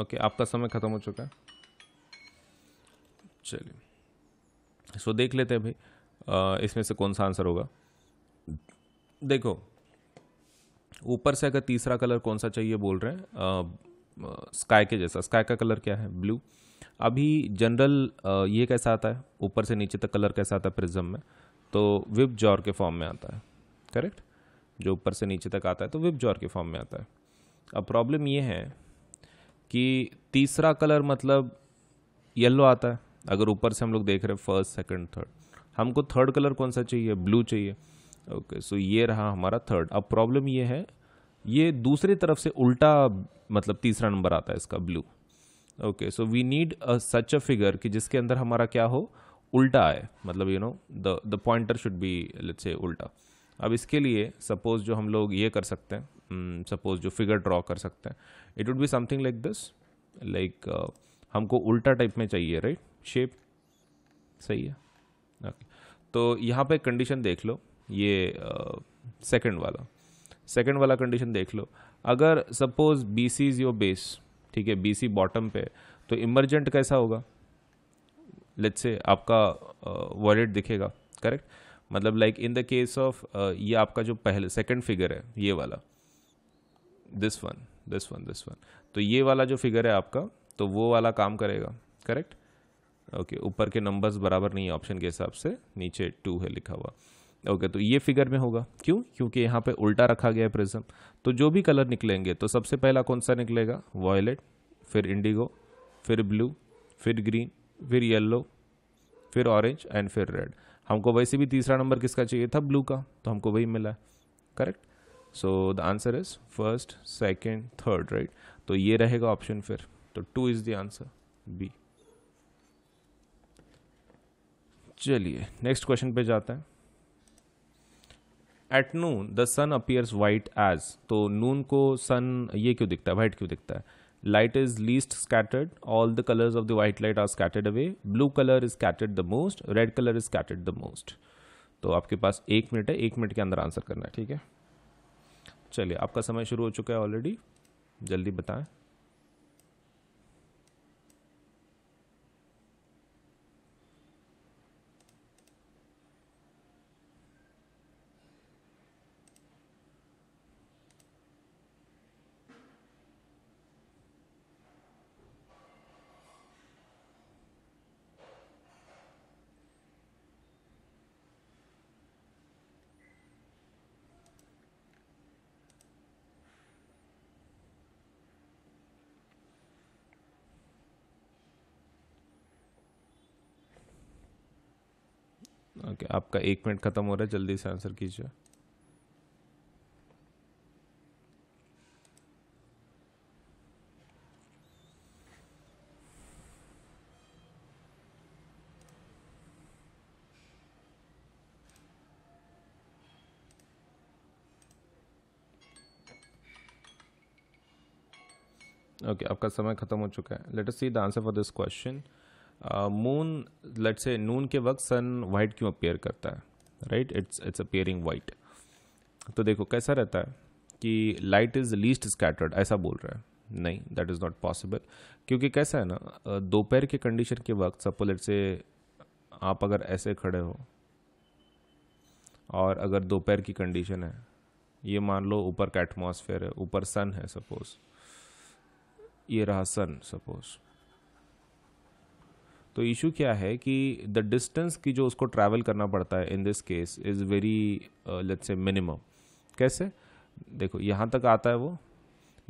ओके आपका समय ख़त्म हो चुका है चलिए सो देख लेते हैं भाई इसमें से कौन सा आंसर होगा देखो ऊपर से अगर तीसरा कलर कौन सा चाहिए बोल रहे हैं स्काई के जैसा स्काई का कलर क्या है ब्लू अभी जनरल ये कैसा आता है ऊपर से नीचे तक कलर कैसा आता है प्रिज्म में तो विप जॉर के फॉर्म में आता है करेक्ट जो ऊपर से नीचे तक आता है तो विप जॉर के फॉर्म में आता है अब प्रॉब्लम ये है कि तीसरा कलर मतलब येलो आता है अगर ऊपर से हम लोग देख रहे हैं फर्स्ट सेकंड थर्ड हमको थर्ड कलर कौन सा चाहिए ब्लू चाहिए ओके okay, सो so ये रहा हमारा थर्ड अब प्रॉब्लम ये है ये दूसरी तरफ से उल्टा मतलब तीसरा नंबर आता है इसका blue okay so we need a such a figure कि जिसके अंदर हमारा क्या हो उल्टा आए मतलब you know the the pointer should be let's say उल्टा अब इसके लिए सपोज जो हम लोग ये कर सकते हैं सपोज hmm, जो फिगर ड्रॉ कर सकते हैं it would be something like this like हमको उल्टा टाइप में चाहिए राइट शेप सही है ओके okay. तो यहाँ पे कंडीशन देख लो ये सेकंड uh, वाला सेकंड वाला कंडीशन देख लो अगर suppose B C is your base ठीक है बी सी बॉटम पे तो इमरजेंट कैसा होगा लेट से आपका वॉलेट uh, दिखेगा करेक्ट मतलब like in the case of ये आपका जो पहले सेकंड फिगर है ये वाला this one this one this one तो ये वाला जो फिगर है आपका तो वो वाला काम करेगा करेक्ट ओके ऊपर के नंबर्स बराबर नहीं है ऑप्शन के हिसाब से नीचे टू है लिखा हुआ ओके okay, तो ये फिगर में होगा क्यों क्योंकि यहाँ पे उल्टा रखा गया है प्रिज्म तो जो भी कलर निकलेंगे तो सबसे पहला कौन सा निकलेगा वॉयलेट फिर इंडिगो फिर ब्लू फिर ग्रीन फिर येलो फिर ऑरेंज एंड फिर रेड हमको वैसे भी तीसरा नंबर किसका चाहिए था ब्लू का तो हमको वही मिला है correct so the answer is first second third right तो ये रहेगा ऑप्शन फिर तो two is the answer B चलिए नेक्स्ट क्वेश्चन पे जाते हैं at noon the sun appears white as तो नून को सन ये क्यों दिखता है वाइट क्यों दिखता है light is least scattered all the colours of the white light are scattered away blue colour is scattered the most red colour is scattered the most तो आपके पास एक मिनट है एक मिनट के अंदर आंसर करना है ठीक है चलिए आपका समय शुरू हो चुका है ऑलरेडी जल्दी बताएं ओके okay, आपका एक मिनट ख़त्म हो रहा है जल्दी से आंसर कीजिए ओके okay, आपका समय खत्म हो चुका है let us see the answer for this question noon let's say noon के वक्त सन वाइट क्यों अपेयर करता है right it's it's appearing white तो देखो कैसा रहता है कि लाइट इज़ लीस्ट स्कैटर्ड ऐसा बोल रहा है नहीं दैट इज़ नॉट पॉसिबल क्योंकि कैसा है ना दोपहर के कंडीशन के वक्त सपोज लेट से आप अगर ऐसे खड़े हो और अगर दोपहर की कंडीशन है ये मान लो ऊपर का एटमोसफेयर है ऊपर सन है सपोज ये रहा सन सपोज़ तो इशू क्या है कि द डिस्टेंस की जो उसको ट्रैवल करना पड़ता है in this case is very let's say minimum कैसे देखो यहाँ तक आता है वो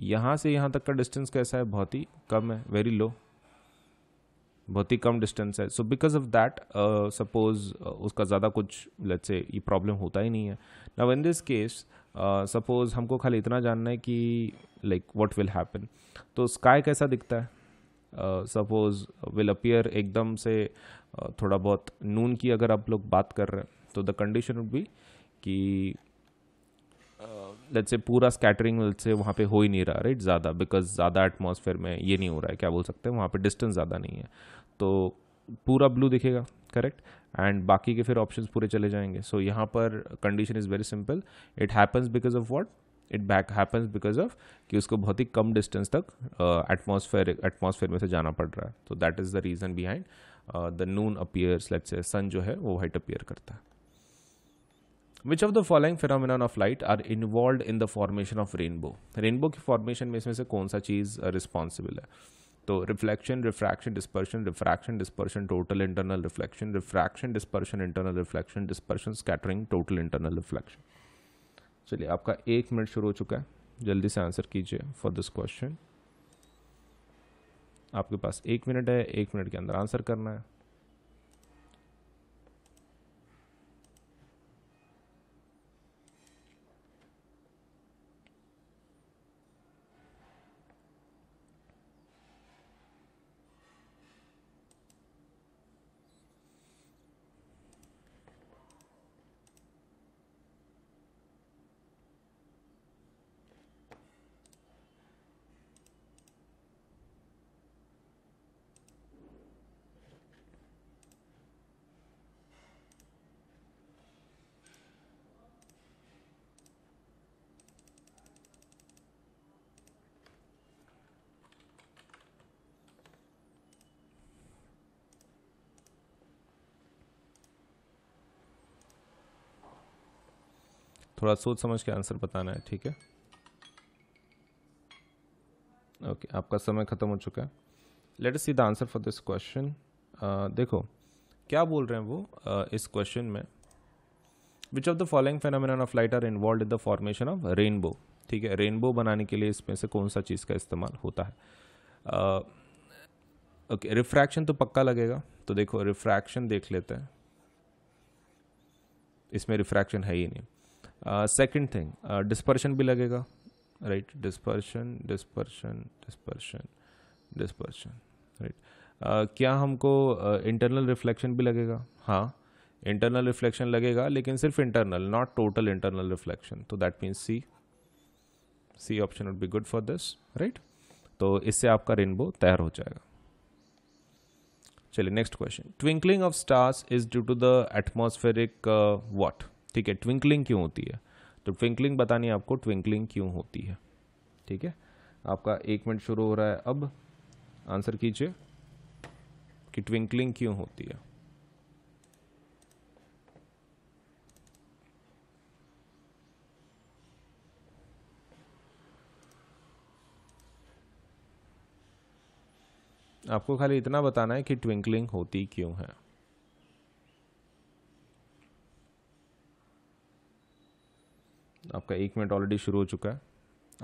यहाँ से यहाँ तक का डिस्टेंस कैसा है बहुत ही कम है वेरी लो बहुत ही कम डिस्टेंस है so because of that suppose उसका ज़्यादा कुछ लेट्स से ये प्रॉब्लम होता ही नहीं है now in this case suppose हमको खाली इतना जानना है कि लाइक व्हाट विल हैपन तो स्काई कैसा दिखता है सपोज़ विल अपियर एकदम से uh, थोड़ा बहुत नून की अगर आप लोग बात कर रहे हैं तो द कंडीशन वुड बी कि uh, से पूरा स्कैटरिंग से वहाँ पे हो ही नहीं रहा राइट ज़्यादा बिकॉज ज़्यादा एटमोसफेयर में ये नहीं हो रहा है क्या बोल सकते हैं वहाँ पे डिस्टेंस ज़्यादा नहीं है तो पूरा ब्लू दिखेगा करेक्ट एंड बाकी के फिर ऑप्शंस पूरे चले जाएंगे सो so, यहाँ पर condition is very simple it happens because of what it back happens because of कि उसको बहुत ही कम डिस्टेंस तक एटमोसफेयर uh, एटमोसफेयर में से जाना पड़ रहा है तो that is the reason behind the noon appears let's say sun जो है वो वाइट अपियर करता है which of the following phenomena of light are involve in the formation of rainbow rainbow की फॉर्मेशन में इसमें से कौन सा चीज़ रिस्पॉन्सिबल uh, है तो reflection refraction dispersion refraction dispersion total internal reflection refraction dispersion internal reflection dispersion scattering total internal reflection चलिए आपका एक मिनट शुरू हो चुका है जल्दी से आंसर कीजिए फॉर दिस क्वेश्चन आपके पास एक मिनट है एक मिनट के अंदर आंसर करना है थोड़ा सोच समझ के आंसर बताना है ठीक है ओके okay, आपका समय ख़त्म हो चुका है let us see the answer for this question देखो क्या बोल रहे हैं वो uh, इस क्वेश्चन में which of the following phenomena of light are involve in the formation of rainbow ठीक है रेनबो बनाने के लिए इसमें से कौन सा चीज़ का इस्तेमाल होता है ओके uh, रिफ्रैक्शन okay, तो पक्का लगेगा तो देखो रिफ्रैक्शन देख लेते हैं इसमें रिफ्रैक्शन है ही नहीं सेकेंड थिंग डिस्पर्शन भी लगेगा right dispersion dispersion dispersion dispersion right क्या हमको इंटरनल uh, रिफ्लेक्शन भी लगेगा हाँ इंटरनल रिफ्लेक्शन लगेगा लेकिन सिर्फ internal not total internal reflection तो that means C C option would be good for this right तो इससे आपका रेनबो तैयार हो जाएगा चलिए next question twinkling of stars is due to the atmospheric what ठीक है ट्विंकलिंग क्यों होती है तो ट्विंकलिंग बतानी है आपको ट्विंकलिंग क्यों होती है ठीक है आपका एक मिनट शुरू हो रहा है अब आंसर कीजिए कि ट्विंकलिंग क्यों होती है आपको खाली इतना बताना है कि ट्विंकलिंग होती क्यों है आपका एक मिनट ऑलरेडी शुरू हो चुका है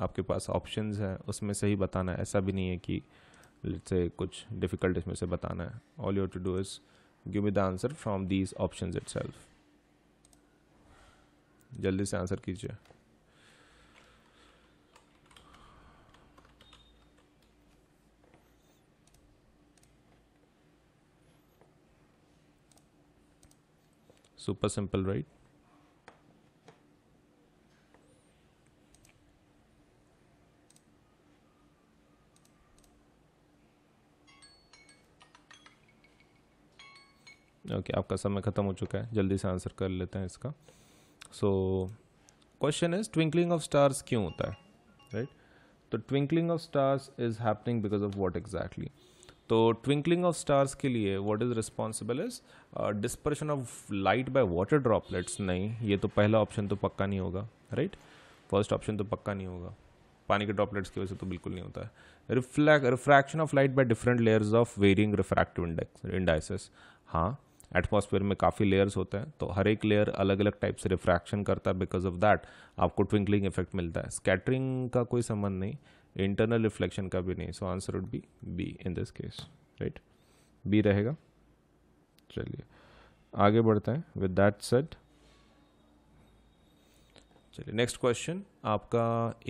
आपके पास ऑप्शंस है उसमें से ही बताना है ऐसा भी नहीं है कि लेट्स से कुछ डिफ़िकल्ट इसमें से बताना है all you to do is give me the answer from these option it जल्दी से आंसर कीजिए super simple right okay okay, आपका समय ख़त्म हो चुका है जल्दी से आंसर कर लेते हैं इसका so question is twinkling of stars क्यों होता है राइट right? तो twinkling of stars is happening because of what exactly तो ट्विंकलिंग ऑफ स्टार्स के लिए what is responsible is dispersion of light by water droplets नहीं ये तो पहला ऑप्शन तो पक्का नहीं होगा राइट फर्स्ट ऑप्शन तो पक्का नहीं होगा पानी के ड्रॉपलेट्स की वजह से तो बिल्कुल नहीं होता है reflect refraction of light by different layers of varying refractive index indices हाँ एटमॉस्फेयर में काफ़ी लेयर्स होते हैं तो हर एक लेयर अलग अलग टाइप से रिफ्रैक्शन करता है बिकॉज ऑफ दैट आपको ट्विंकलिंग इफेक्ट मिलता है स्कैटरिंग का कोई संबंध नहीं इंटरनल रिफ्लेक्शन का भी नहीं so answer would be B in this case right B रहेगा चलिए आगे बढ़ते हैं विद दैट सेट चलिए नेक्स्ट क्वेश्चन आपका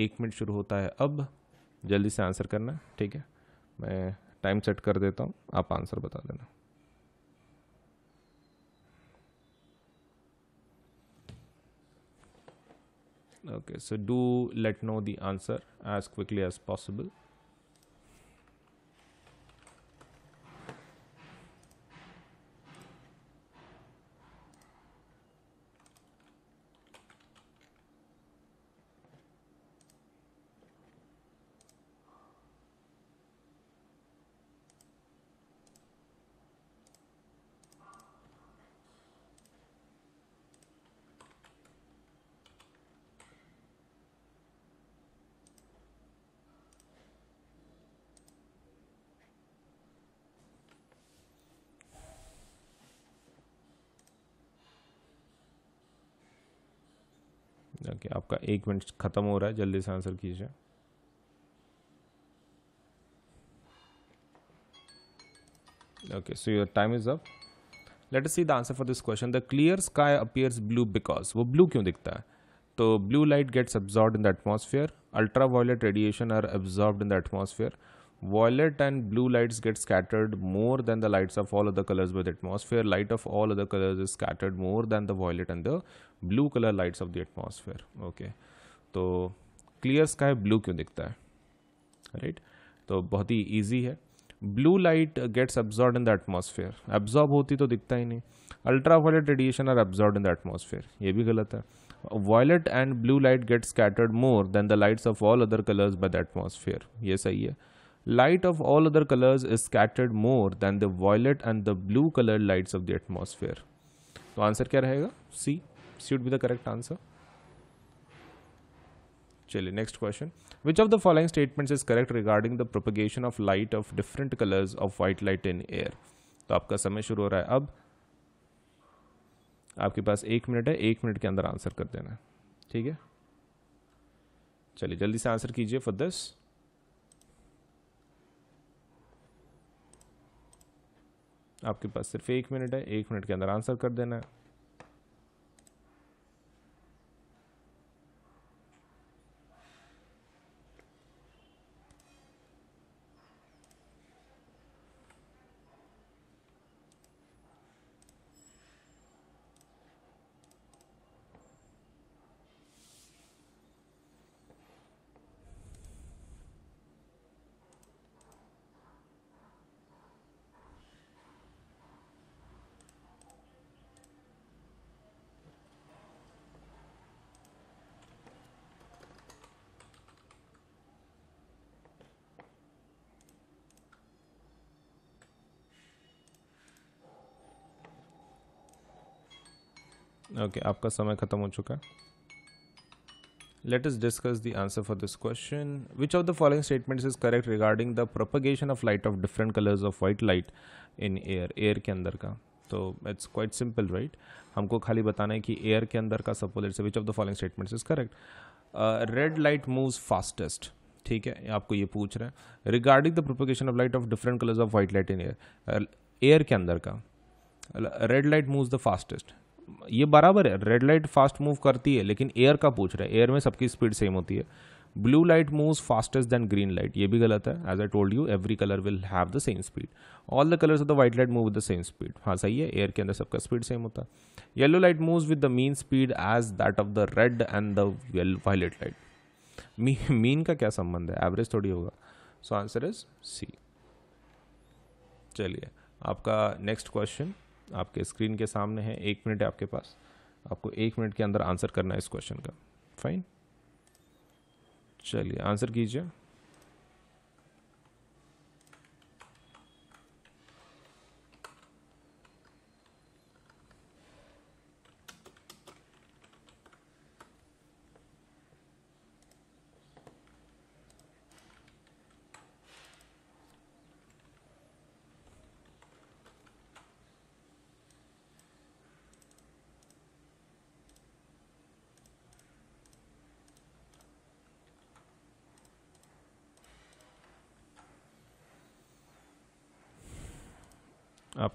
एक मिनट शुरू होता है अब जल्दी से आंसर करना ठीक है मैं टाइम सेट कर देता हूँ आप आंसर बता देना okay so do let know the answer as quickly as possible आपका एक मिनट खत्म हो रहा है जल्दी से आंसर कीजिए okay so your time is up let see the answer for this question the clear sky appears blue because वो ब्लू क्यों दिखता है तो blue light gets absorb in the atmosphere ultraviolet radiation are absorb in the atmosphere Violet and blue lights get scattered more than the lights of all other colors by the atmosphere. Light of all other colors is scattered more than the violet and the blue color lights of the atmosphere. Okay, तो clear sky blue क्यों दिखता है right? तो बहुत ही easy है blue light gets absorb in the atmosphere absorb होती तो दिखता ही नहीं ultraviolet radiation are absorb in the atmosphere ये भी गलत है violet and blue light get scattered more than the lights of all other colours by the atmosphere ये सही है light of all other colors is scattered more than the violet and the blue colored lights of the atmosphere. तो answer क्या रहेगा C C would be the correct answer चलिए next question which of the following statements is correct regarding the propagation of light of different colours of white light in air तो आपका समय शुरू हो रहा है अब आपके पास एक मिनट है एक मिनट के अंदर आंसर कर देना है ठीक है चलिए जल्दी से आंसर कीजिए फॉर दिस आपके पास सिर्फ एक मिनट है एक मिनट के अंदर आंसर कर देना है ओके okay, आपका समय खत्म हो चुका है let us discuss the answer for this question which of the following statement is correct regarding the propagation of light of different colours of white light in air air के अंदर का तो इट्स क्वाइट सिंपल राइट हमको खाली बताना है कि air के अंदर का suppose say which of the following statements is correct red light move fastest ठीक है आपको ये पूछ रहे हैं regarding the propagation of light of different colours of white light in air air के अंदर का red light move the fastest ये बराबर है रेड लाइट फास्ट मूव करती है लेकिन एयर का पूछ रहे हैं एयर में सबकी स्पीड सेम होती है blue light moves fastest than green light ये भी गलत है as I told you every colour will have the same speed all the colours of the white light move with the same speed हाँ सही है air के अंदर सबका स्पीड सेम होता है yellow light moves with the mean speed as that of the red and the violet light mean का क्या संबंध है एवरेज थोड़ी होगा सो आंसर इज सी चलिए आपका नेक्स्ट क्वेश्चन आपके स्क्रीन के सामने है एक मिनट है आपके पास आपको एक मिनट के अंदर आंसर करना है इस क्वेश्चन का फाइन चलिए आंसर कीजिए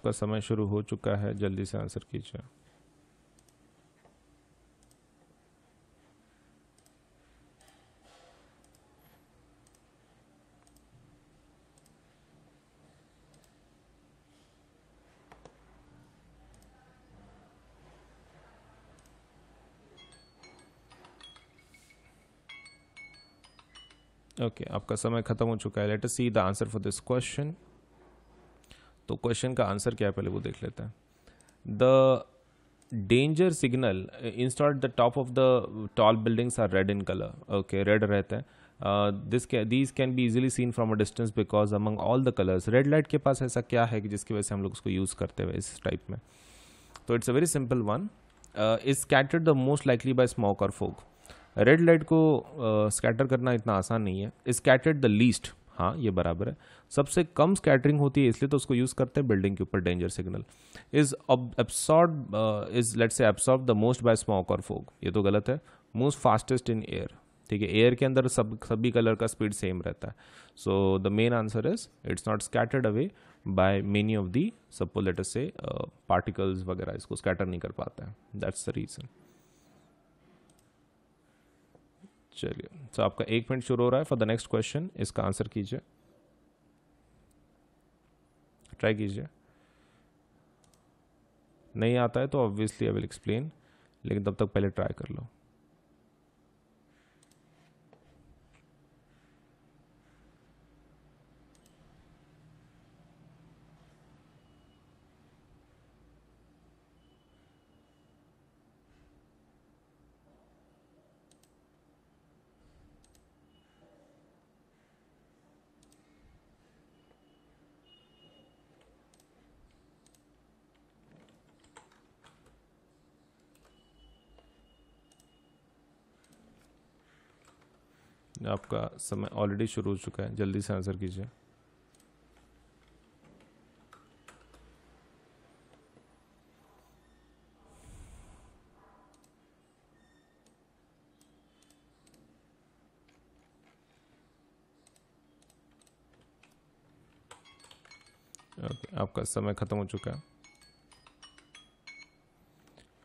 आपका समय शुरू हो चुका है जल्दी से आंसर कीजिए ओके okay, आपका समय खत्म हो चुका है let us see the answer for this question तो क्वेश्चन का आंसर क्या है पहले वो देख लेते हैं the danger signal installed the top of the tall buildings are red in colour okay red रहते हैं this these can be easily seen from a distance because among all the colours red light के पास ऐसा क्या है कि जिसकी वजह से हम लोग उसको यूज करते हुए इस टाइप में तो it's a very simple one is scattered the most likely by smoke और फोक रेड लाइट को स्कैटर uh, करना इतना आसान नहीं है इज स्कैटर्ड द लीस्ट हाँ ये बराबर है सबसे कम स्कैटरिंग होती है इसलिए तो उसको यूज़ करते हैं बिल्डिंग के ऊपर danger signal is absorb is let's say absorb the most by smoke और फोग ये तो गलत है मोस्ट फास्टेस्ट इन एयर ठीक है एयर के अंदर सब सभी कलर का स्पीड सेम रहता है so the main answer is it's not scattered away by many of the suppose let's say particles वगैरह इसको स्कैटर नहीं कर पाता है दैट्स द रीज़न चलिए तो आपका एक मिनट शुरू हो रहा है फॉर द नेक्स्ट क्वेश्चन इसका आंसर कीजिए ट्राई कीजिए नहीं आता है तो ऑब्वियसली आई विल एक्सप्लेन लेकिन तब तक पहले ट्राई कर लो आपका समय ऑलरेडी शुरू हो चुका है जल्दी से आंसर कीजिए ओके आपका समय ख़त्म हो चुका है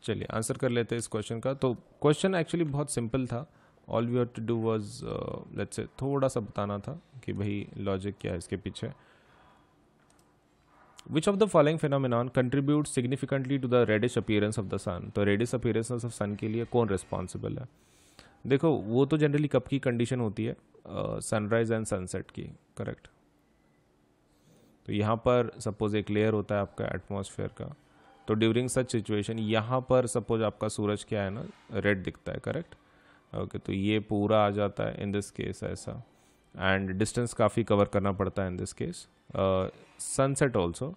चलिए आंसर कर लेते हैं इस क्वेश्चन का तो क्वेश्चन एक्चुअली बहुत सिंपल था all we have to do was let's say थोड़ा सा बताना था कि भाई लॉजिक क्या है इसके पीछे which of the following phenomenon contribute significantly to the reddish appearance of the sun तो रेडिश अपियरेंस ऑफ सन के लिए कौन रिस्पॉन्सिबल है देखो वो तो जनरली कब की कंडीशन होती है सनराइज एंड सनसेट की करेक्ट तो यहाँ पर सपोज एक लेयर होता है आपका एटमोसफेयर का तो ड्यूरिंग सच सिचुएशन यहाँ पर सपोज आपका सूरज क्या है ना रेड दिखता है करेक्ट ओके okay, तो ये पूरा आ जाता है इन दिस केस ऐसा एंड डिस्टेंस काफ़ी कवर करना पड़ता है in this case sunset also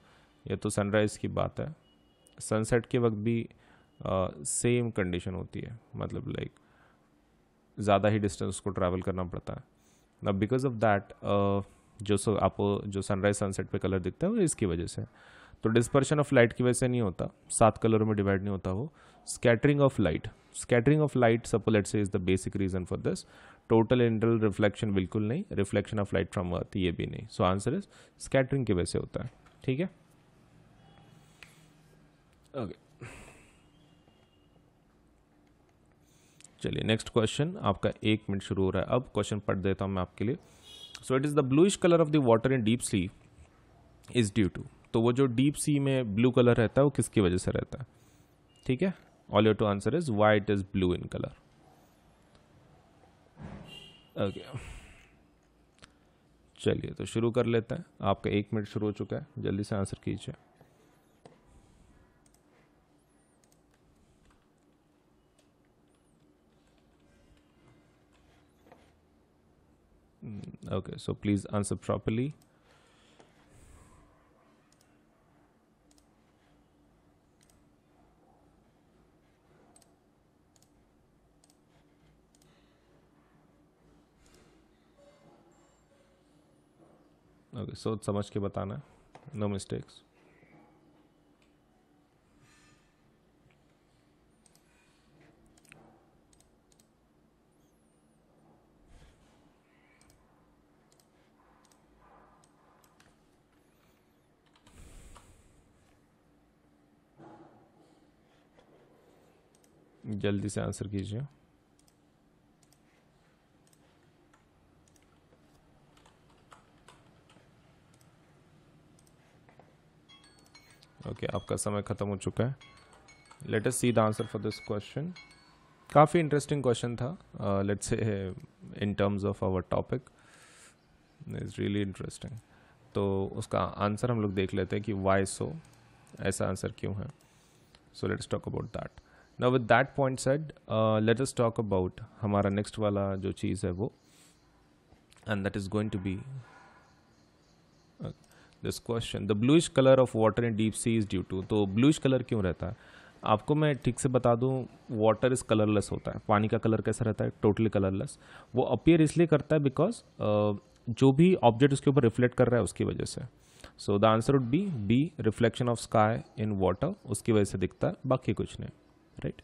ये तो सनराइज़ की बात है सनसेट के वक्त भी सेम uh, कंडीशन होती है मतलब लाइक like, ज़्यादा ही डिस्टेंस को ट्रैवल करना पड़ता है ना बिकॉज ऑफ दैट जो सो आप जो सनराइज सनसेट पे कलर दिखता है वो इसकी वजह से तो डिस्पर्शन ऑफ लाइट की वजह से नहीं होता सात कलरों में डिवाइड नहीं होता वो scattering of light scattering of light suppose let's say is the basic reason for this total internal reflection बिल्कुल नहीं reflection of light from earth ये भी नहीं सो आंसर इज स्कैटरिंग की वजह से होता है ठीक है ओके चलिए नेक्स्ट क्वेश्चन आपका एक मिनट शुरू हो रहा है अब क्वेश्चन पढ़ देता हूँ मैं आपके लिए so it is the bluish colour of the water in deep sleep is due to तो वो जो डीप सी में ब्लू कलर रहता है वो किसकी वजह से रहता है ठीक है all your to answer is white is blue in colour okay चलिए तो शुरू कर लेते हैं आपका एक मिनट शुरू हो चुका है जल्दी से आंसर कीजिए okay so please answer properly लोगे सोच समझ के बताना नो मिस्टेक्स जल्दी से आंसर कीजिए ओके okay, आपका समय ख़त्म हो चुका है let us see the answer for this question काफ़ी इंटरेस्टिंग क्वेश्चन था let's say in terms of our topic is really interesting तो उसका आंसर हम लोग देख लेते हैं कि वाई सो ऐसा आंसर क्यों है so let's talk about that ना with that point said let us talk about हमारा नेक्स्ट वाला जो चीज़ है वो and that is going to be this question the bluish colour of water in deep sea is due to तो bluish colour क्यों रहता है आपको मैं ठीक से बता दूं वाटर इज़ कलरलेस होता है पानी का कलर कैसा रहता है टोटली कलरलेस वो अपियर इसलिए करता है बिकॉज uh, जो भी ऑब्जेक्ट उसके ऊपर रिफ्लेक्ट कर रहा है उसकी वजह से so the answer would be be reflection of sky in water उसकी वजह से दिखता है बाकी कुछ नहीं राइट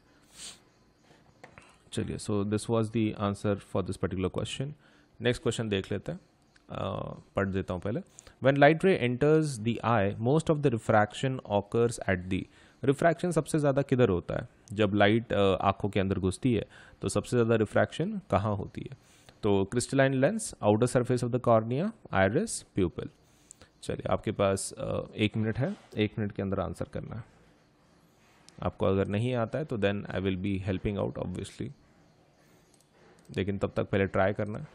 चलिए so this was the answer for this particular question next question देख लेते हैं uh, पढ़ देता हूँ पहले When light ray enters the eye, most of the refraction occurs at the refraction सबसे ज़्यादा किधर होता है जब लाइट आँखों के अंदर घुसती है तो सबसे ज़्यादा रिफ्रैक्शन कहाँ होती है तो crystalline lens outer surface of the cornea iris pupil चलिए आपके पास एक मिनट है एक मिनट के अंदर आंसर करना है आपको अगर नहीं आता है तो then I will be helping out obviously लेकिन तब तक पहले ट्राई करना है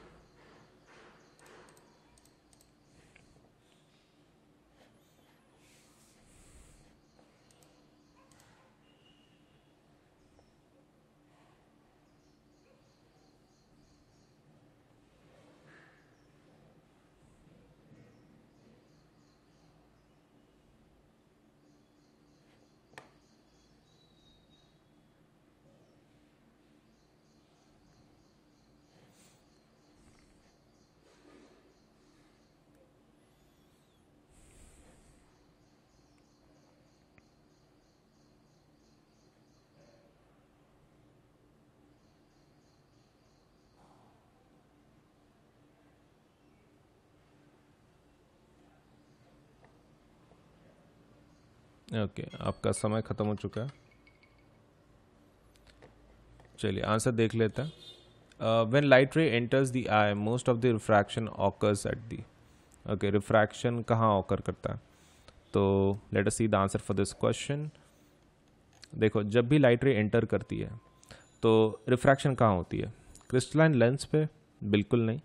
ओके okay, आपका समय ख़त्म हो चुका है चलिए आंसर देख लेते हैं when light ray enters the eye most of the refraction occurs at the okay refraction कहाँ ऑकर करता है तो let us see the answer for this question देखो जब भी लाइट रे एंटर करती है तो रिफ्रैक्शन कहाँ होती है क्रिस्टलाइन लेंस पे बिल्कुल नहीं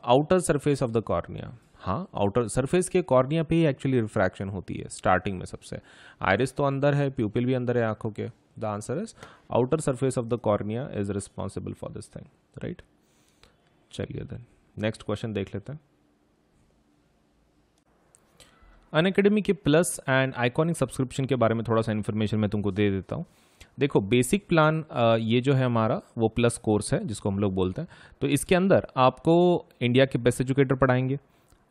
outer surface of the cornea हाँ आउटर सरफेस के कॉर्निया पे ही एक्चुअली रिफ्रैक्शन होती है स्टार्टिंग में सबसे आयरिस तो अंदर है प्यूपिल भी अंदर है आंखों के the answer is outer surface of the cornea is responsible for this thing right चलिए देन नेक्स्ट क्वेश्चन देख लेते हैं अन अकेडमी के प्लस एंड आइकॉनिक सब्सक्रिप्शन के बारे में थोड़ा सा इन्फॉर्मेशन मैं तुमको दे देता हूँ देखो बेसिक प्लान ये जो है हमारा वो प्लस कोर्स है जिसको हम लोग बोलते हैं तो इसके अंदर आपको इंडिया के बेस्ट एजुकेटर पढ़ाएंगे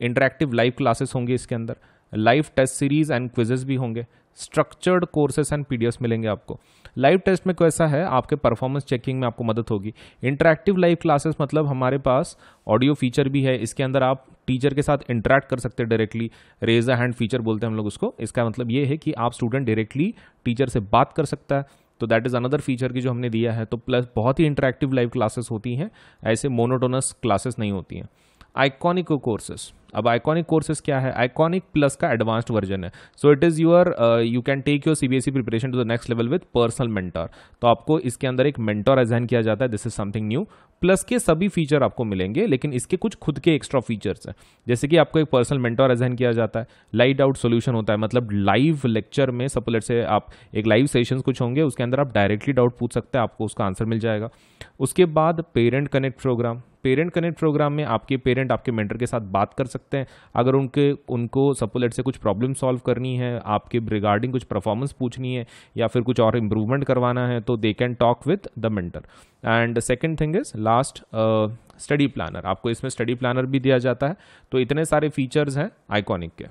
इंटरेक्टिव लाइव क्लासेस होंगे इसके अंदर live test series and quizzes भी होंगे स्ट्रक्चर्ड कोर्सेस एंड पीडीएफ्स मिलेंगे आपको लाइव टेस्ट में कैसा है आपके परफॉर्मेंस चेकिंग में आपको मदद होगी इंटरेक्टिव लाइव क्लासेस मतलब हमारे पास ऑडियो फीचर भी है इसके अंदर आप टीचर के साथ इंटरेक्ट कर सकते हैं directly raise a hand feature बोलते हैं हम लोग उसको इसका मतलब ये है कि आप स्टूडेंट डायरेक्टली टीचर से बात कर सकता है तो दैट इज़ अनदर फीचर की जो हमने दिया है तो प्लस बहुत ही इंटरेक्टिव लाइव क्लासेस होती हैं ऐसे मोनोटोनस क्लासेस नहीं होती हैं आइकॉनिक कोर्सेस अब आइकॉनिक कोर्सेस क्या है आइकॉनिक प्लस का एडवांस्ड वर्जन है so it is your you can take your C B S E preparation to the next level with personal mentor तो आपको इसके अंदर एक मेंटर अजाइन किया जाता है this is something new Plus के सभी फीचर आपको मिलेंगे लेकिन इसके कुछ खुद के एक्स्ट्रा फीचर्स हैं जैसे कि आपको एक पर्सनल मेंटर अजाइन किया जाता है लाइट आउट सोल्यूशन होता है मतलब लाइव लेक्चर में सपोलेट से आप एक लाइव सेशन कुछ होंगे उसके अंदर आप डायरेक्टली डाउट पूछ सकते हैं आपको उसका आंसर मिल जाएगा उसके बाद parent connect programme parent connect programme में आपके पेरेंट आपके मेंटर के साथ बात कर सकते हैं अगर उनके उनको सपोलेट से कुछ प्रॉब्लम सॉल्व करनी है आपके रिगार्डिंग कुछ परफॉर्मेंस पूछनी है या फिर कुछ और इम्प्रूवमेंट करवाना है तो they can talk with the mentor and second thing is last study planner आपको इसमें स्टडी प्लानर भी दिया जाता है तो इतने सारे फीचर्स हैं आइकॉनिक के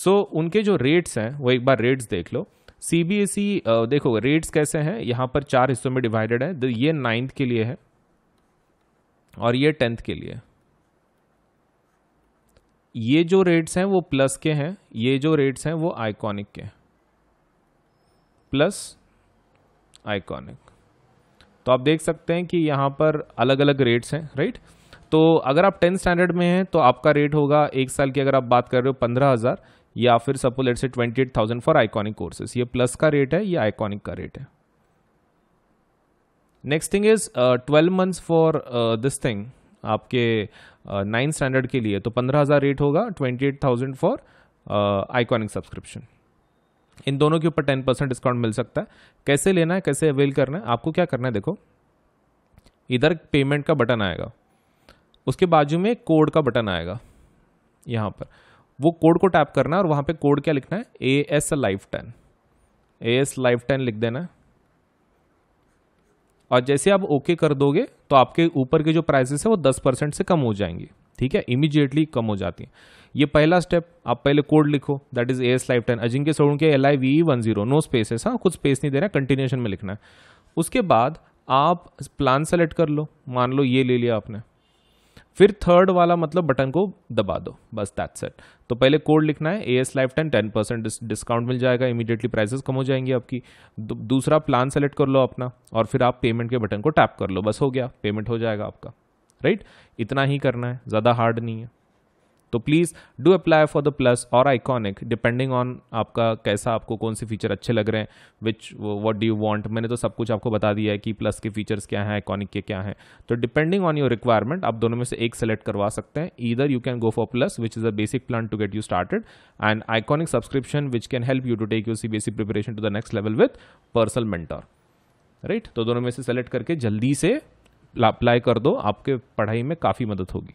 सो so, उनके जो रेट्स हैं वो एक बार रेट्स देख लो सीबीएसई e, देखो रेट्स कैसे हैं यहाँ पर चार हिस्सों में डिवाइडेड है तो ये नाइन्थ के लिए है और ये टेंथ के लिए ये जो रेट्स हैं वो प्लस के हैं ये जो रेट्स हैं वो आइकॉनिक के प्लस आइकॉनिक तो आप देख सकते हैं कि यहाँ पर अलग अलग रेट्स हैं राइट तो अगर आप टेंथ स्टैंडर्ड में हैं तो आपका रेट होगा एक साल की अगर आप बात कर रहे हो पंद्रह हज़ार या फिर suppose let say twenty eight thousand for Iconic courses ये प्लस का रेट है या आइकॉनिक का रेट है next thing is twelve months for this thing आपके नाइन्थ uh, स्टैंडर्ड के लिए तो पंद्रह हज़ार रेट होगा twenty eight thousand for Iconic subscription इन दोनों के ऊपर टेन परसेंट डिस्काउंट मिल सकता है कैसे लेना है कैसे अवेल करना है आपको क्या करना है देखो इधर पेमेंट का बटन आएगा उसके बाजू में कोड का बटन आएगा यहाँ पर वो कोड को टैप करना है और वहाँ पे कोड क्या लिखना है A S life ten A S life ten लिख देना है और जैसे आप ओके कर दोगे तो आपके ऊपर के जो प्राइसेस है वो दस परसेंट से कम हो जाएंगे ठीक है इमीजिएटली कम हो जाती है ये पहला स्टेप आप पहले कोड लिखो that is A S life ten Ajinkya सोड़ के L I V one zero no spaces हाँ कुछ स्पेस नहीं देना कंटिन्यूशन में लिखना है उसके बाद आप प्लान सेलेक्ट कर लो मान लो ये ले लिया आपने फिर थर्ड वाला मतलब बटन को दबा दो बस दैट सेट तो पहले कोड लिखना है A S life time ten percent discount मिल जाएगा इमीडिएटली प्राइसेस कम हो जाएंगी आपकी दूसरा प्लान सेलेक्ट कर लो अपना और फिर आप पेमेंट के बटन को टैप कर लो बस हो गया पेमेंट हो जाएगा आपका राइट right? इतना ही करना है ज़्यादा हार्ड नहीं है तो please do apply for the Plus और आइकॉनिक डिपेंडिंग ऑन आपका कैसा आपको कौन से फीचर अच्छे लग रहे हैं which what do you want मैंने तो सब कुछ आपको बता दिया है कि प्लस के फीचर्स क्या हैं आइकॉनिक के क्या हैं तो डिपेंडिंग ऑन योर रिक्वायरमेंट आप दोनों में से एक सेलेक्ट करवा सकते हैं either you can go for Plus which is a basic plan to get you started and Iconic subscription which can help you to take you see basic preparation to the next level with personal mentor right तो दोनों में से select करके जल्दी से apply कर दो आपके पढ़ाई में काफ़ी मदद होगी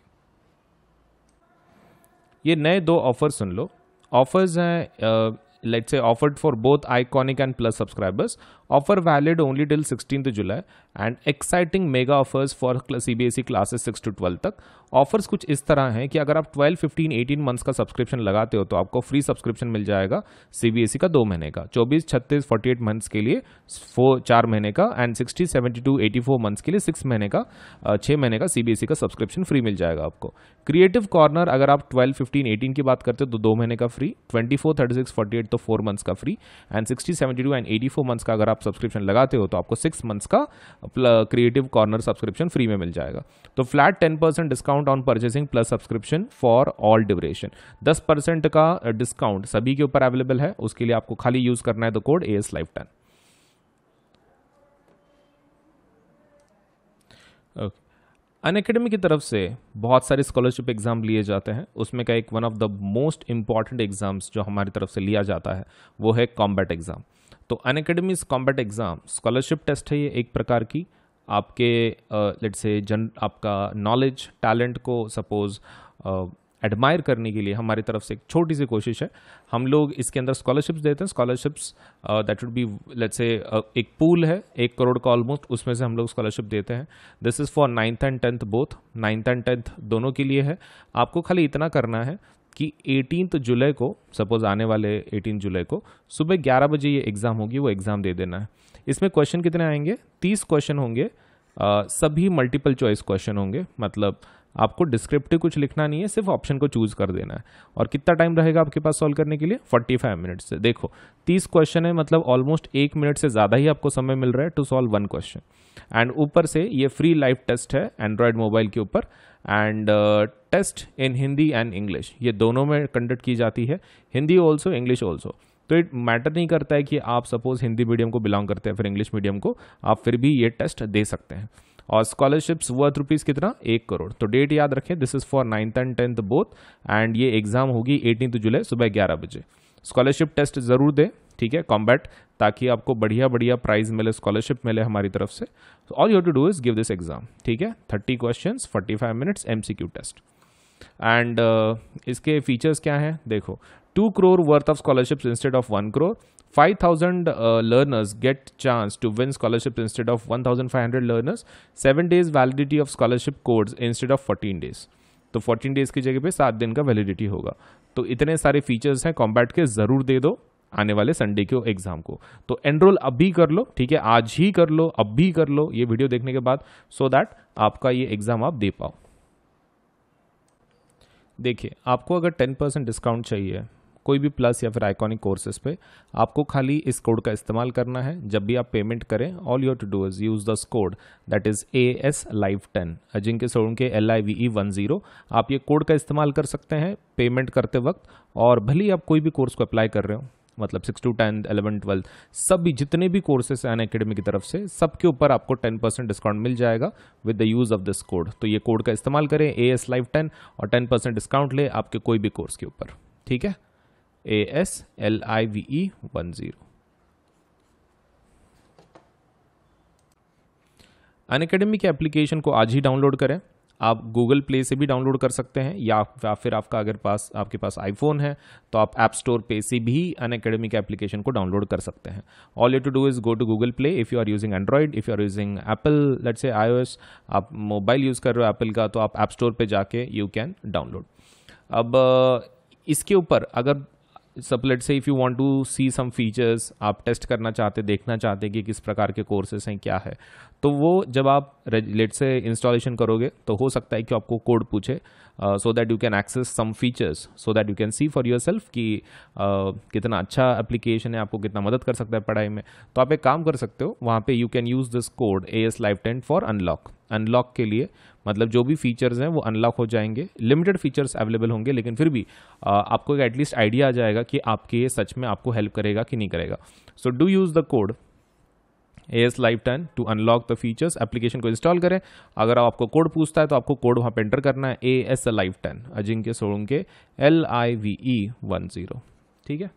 ये नए दो ऑफर सुन लो ऑफर्स हैं let's say offered for both Iconic and Plus subscribers offer valid only till sixteen July and exciting mega offers for C B S classes six to twelve तक ऑफर्स कुछ इस तरह हैं कि अगर आप ट्वेल्व फिफ्टीन एटीन मंथ्स का subscription लगाते हो तो आपको फ्री सब्सक्रिप्शन मिल जाएगा सी बी एस ई का दो महीने का चौबीस छत्तीस फोर्टी एट मंथ्स के लिए फोर चार महीने का and sixty seventy two eighty four months के लिए सिक्स महीने का छः महीने का सी बी एस ई का सब्सक्रिप्शन फ्री मिल जाएगा आपको क्रिएटिव कॉर्नर अगर आप ट्वेल्व फिफ्टीन एटीन की बात करते हो तो दो महीने का free twenty four thirty six forty eight तो फोर मंथ्स का free and sixty seventy two and eighty four months का अगर आप सब्सक्रिप्शन लगाते हो तो आपको सिक्स मंथ्स का क्रिएटिव कॉर्नर सब्सक्रिप्शन फ्री में मिल जाएगा तो flat ten percent discount on purchasing Plus subscription for all duration दस परसेंट का डिस्काउंट सभी के ऊपर अवेलेबल है उसके लिए आपको खाली यूज करना है the code A S life ten okay Unacademy की तरफ से बहुत सारे स्कॉलरशिप एग्ज़ाम लिए जाते हैं उसमें का एक one of the most important exams जो हमारी तरफ से लिया जाता है वो है कॉम्बैट एग्ज़ाम तो Unacademy's combat exam scholarship test है ये एक प्रकार की आपके लेट से जन आपका नॉलेज टैलेंट को सपोज़ एडमायर करने के लिए हमारी तरफ से एक छोटी सी कोशिश है हम लोग इसके अंदर स्कॉलरशिप्स देते हैं scholarships that would be let's say एक पूल है एक करोड़ का ऑलमोस्ट उसमें से हम लोग स्कॉलरशिप देते हैं this is for ninth and tenth both ninth and tenth दोनों के लिए है आपको खाली इतना करना है कि 18 जुलाई को सपोज आने वाले 18 जुलाई को सुबह 11 बजे ये एग्ज़ाम होगी वो एग्ज़ाम दे देना है इसमें क्वेश्चन कितने आएंगे 30 क्वेश्चन होंगे आ, सभी मल्टीपल चॉइस क्वेश्चन होंगे मतलब आपको डिस्क्रिप्टिव कुछ लिखना नहीं है सिर्फ ऑप्शन को चूज कर देना है और कितना टाइम रहेगा आपके पास सॉल्व करने के लिए 45 मिनट्स से देखो 30 क्वेश्चन है मतलब ऑलमोस्ट एक मिनट से ज़्यादा ही आपको समय मिल रहा है to solve one question and ऊपर से ये फ्री लाइव टेस्ट है एंड्रॉयड मोबाइल के ऊपर and test in Hindi and English ये दोनों में कंडक्ट की जाती है हिंदी ऑल्सो इंग्लिश ऑल्सो तो इट मैटर नहीं करता है कि आप सपोज हिंदी मीडियम को बिलोंग करते हैं फिर इंग्लिश मीडियम को आप फिर भी ये टेस्ट दे सकते हैं और स्कॉलरशिप्स वर्थ रुपीज़ कितना एक करोड़ तो डेट याद रखें this is for ninth and tenth both and ये एग्ज़ाम होगी एटीन जुलाई सुबह ग्यारह बजे स्कॉलरशिप टेस्ट ज़रूर दें ठीक है कॉम्बैट ताकि आपको बढ़िया बढ़िया प्राइज मिले स्कॉलरशिप मिले हमारी तरफ से all you to do is give this exam ठीक है thirty question forty five minutes M C Q test and इसके फीचर्स क्या हैं देखो two crore worth of scholarships instead of one crore 5,000 uh, learners get chance to win scholarships instead of 1,500 learners seven days validity of scholarship codes instead of fourteen days तो fourteen days की जगह पे सात दिन का वैलिडिटी होगा तो इतने सारे फीचर्स हैं कॉम्बैट के ज़रूर दे दो आने वाले संडे के एग्जाम को तो एनरोल अब भी कर लो ठीक है आज ही कर लो अब भी कर लो ये वीडियो देखने के बाद सो so दैट आपका ये एग्ज़ाम आप दे पाओ देखिए आपको अगर टेन परसेंट डिस्काउंट चाहिए कोई भी प्लस या फिर आइकॉनिक कोर्सेज पे आपको खाली इस कोड का इस्तेमाल करना है जब भी आप पेमेंट करें all you to do is use this code that is A S live ten Ajinkya के L I V E one zero आप ये कोड का इस्तेमाल कर सकते हैं पेमेंट करते वक्त और भले ही आप कोई भी कोर्स को अप्लाई कर रहे हो मतलब six to tenth eleven twelfth सब भी जितने भी कोर्सेस हैं अकेडमी की तरफ से सबके ऊपर आपको टेन परसेंट डिस्काउंट मिल जाएगा with the use of this code तो ये कोड का इस्तेमाल करें ए एस लाइव टेन और टेन परसेंट डिस्काउंट ले आपके कोई भी कोर्स के ऊपर ठीक है A S L I V E one zero Unacademy के एप्लीकेशन को आज ही डाउनलोड करें आप गूगल प्ले से भी डाउनलोड कर सकते हैं या फिर आपका अगर पास आपके पास आईफोन है तो आप ऐप स्टोर पे से भी अन अकेडमी के एप्लीकेशन को डाउनलोड कर सकते हैं all you to do is go to Google Play if you are using Android if you are using Apple let's say iOS आप मोबाइल यूज़ कर रहे हो एप्पल का तो आप ऐप स्टोर पर जाके यू कैन डाउनलोड अब इसके ऊपर अगर सपलेट से if you want to see some features आप टेस्ट करना चाहते देखना चाहते कि किस प्रकार के कोर्सेस हैं क्या है तो वो जब आप लेट से इंस्टॉलेशन करोगे तो हो सकता है कि आपको कोड पूछे so that you can access some features so that you can see for yourself कि uh, कितना अच्छा एप्लीकेशन है आपको कितना मदद कर सकता है पढ़ाई में तो आप एक काम कर सकते हो वहाँ पे you can use this code A S life ten for unlock unlock के लिए मतलब जो भी फीचर्स हैं वो अनलॉक हो जाएंगे लिमिटेड फीचर्स अवेलेबल होंगे लेकिन फिर भी आपको एक एटलीस्ट आइडिया आ जाएगा कि आपके ये सच में आपको हेल्प करेगा कि नहीं करेगा so do use the code A S life time to unlock the features application को इंस्टॉल करें अगर आपको कोड पूछता है तो आपको कोड वहाँ पर एंटर करना है A S life time Ajinkya Solanke L I V E one zero ठीक है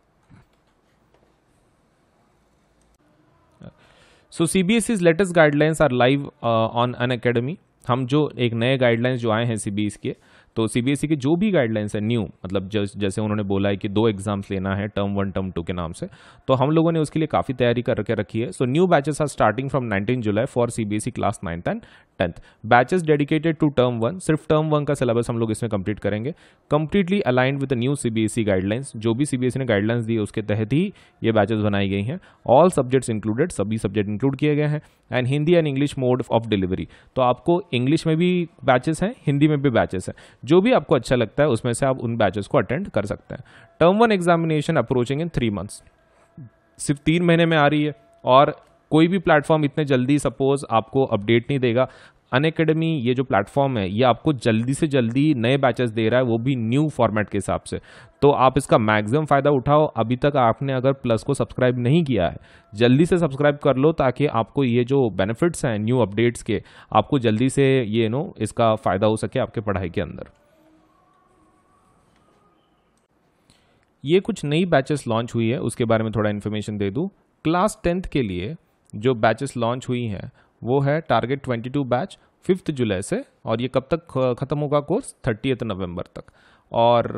so C B S E's latest guidelines are live on Unacademy हम जो एक नए गाइडलाइंस जो आए हैं सी के तो सी बी e के जो भी गाइडलाइंस है न्यू मतलब जैसे उन्होंने बोला है कि दो एग्जाम्स लेना है टर्म वन टर्म टू के नाम से तो हम लोगों ने उसके लिए काफ़ी तैयारी करके रखी है so new batches are starting from 19 July for C B S E class ninth and tenth batches dedicated to term one सिर्फ टर्म वन का सिलेबस हम लोग इसमें कंप्लीट करेंगे completely aligned with new CBSE guidelines जो भी CBSE e ने guidelines दी उसके तहत ही ये बैचेस बनाई गई हैं ऑल सब्जेक्ट्स इंक्लूडेड सभी सब्जेक्ट इंक्लूड किए गए हैं and Hindi and English mode of delivery तो आपको इंग्लिश में भी बैचेस हैं हिंदी में भी बैचेस हैं जो भी आपको अच्छा लगता है उसमें से आप उन बैचेस को अटेंड कर सकते हैं term one examination approaching in three months सिर्फ तीन महीने में आ रही है और कोई भी प्लेटफॉर्म इतने जल्दी सपोज आपको अपडेट नहीं देगा अन अकेडमी ये जो प्लेटफॉर्म है ये आपको जल्दी से जल्दी नए बैचेस दे रहा है वो भी न्यू फॉर्मेट के हिसाब से तो आप इसका मैक्सिमम फ़ायदा उठाओ अभी तक आपने अगर प्लस को सब्सक्राइब नहीं किया है जल्दी से सब्सक्राइब कर लो ताकि आपको ये जो बेनिफिट्स हैं न्यू अपडेट्स के आपको जल्दी से ये नो इसका फ़ायदा हो सके आपके पढ़ाई के अंदर ये कुछ नई बैचेस लॉन्च हुई है उसके बारे में थोड़ा इन्फॉर्मेशन दे दूँ क्लास टेंथ के लिए जो बैचेस लॉन्च हुई हैं वो है टारगेट 22 बैच फिफ्थ जुलाई से और ये कब तक ख़त्म होगा कोर्स थर्टीथ नवंबर तक और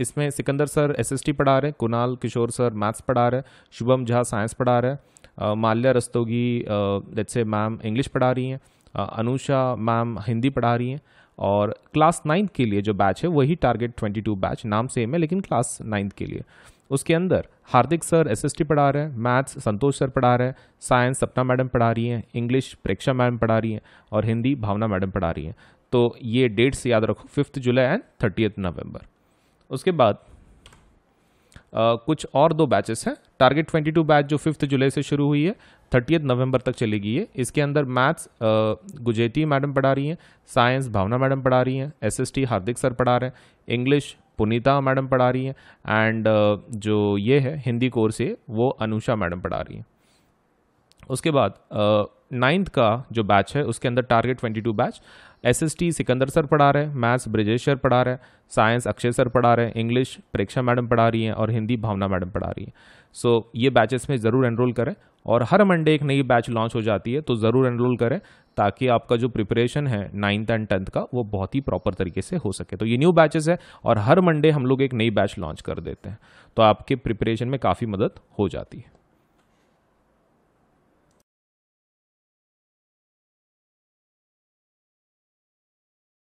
इसमें सिकंदर सर एसएसटी पढ़ा रहे हैं कुणाल किशोर सर मैथ्स पढ़ा रहे हैं शुभम झा साइंस पढ़ा रहे हैं माल्या रस्तोगी जैसे से मैम इंग्लिश पढ़ा रही हैं अनुषा मैम हिंदी पढ़ा रही हैं और क्लास नाइन्थ के लिए जो बैच है वही टारगेट टू बैच नाम सेम है लेकिन क्लास नाइन्थ के लिए उसके अंदर हार्दिक सर एसएसटी पढ़ा रहे हैं मैथ्स संतोष सर पढ़ा रहे हैं साइंस सपना मैडम पढ़ा रही हैं इंग्लिश प्रेक्षा मैडम पढ़ा रही हैं और हिंदी भावना मैडम पढ़ा रही हैं तो ये डेट्स याद रखो fifth July and thirtieth November उसके बाद आ, कुछ और दो बैचेस हैं टारगेट टू बैच जो फिफ्थ जुलाई से शुरू हुई है थर्टीथ नवंबर तक चली गई है इसके अंदर मैथ्स गुजेती मैडम पढ़ा रही हैं साइंस भावना मैडम पढ़ा रही हैं एसएसटी हार्दिक सर पढ़ा रहे हैं इंग्लिश पुनीता मैडम पढ़ा रही हैं एंड uh, जो ये है हिंदी कोर्स है वो अनुषा मैडम पढ़ा रही हैं उसके बाद नाइन्थ uh, का जो बैच है उसके अंदर target twenty two batch S S T Sikandar sir पढ़ा रहे हैं मैथ्स ब्रजेश सर पढ़ा रहे हैं साइंस अक्षय सर पढ़ा रहे हैं इंग्लिश प्रेक्षा मैडम पढ़ा रही हैं और हिंदी भावना मैडम पढ़ा रही हैं सो so, ये बैचेस में ज़रूर एनरोल करें और हर मंडे एक नई बैच लॉन्च हो जाती है तो ज़रूर एनरोल करें ताकि आपका जो प्रिपरेशन है नाइन्थ एंड टेंथ का वो बहुत ही प्रॉपर तरीके से हो सके तो ये न्यू बैचेस है और हर मंडे हम लोग एक नई बैच लॉन्च कर देते हैं तो आपके प्रिपरेशन में काफ़ी मदद हो जाती है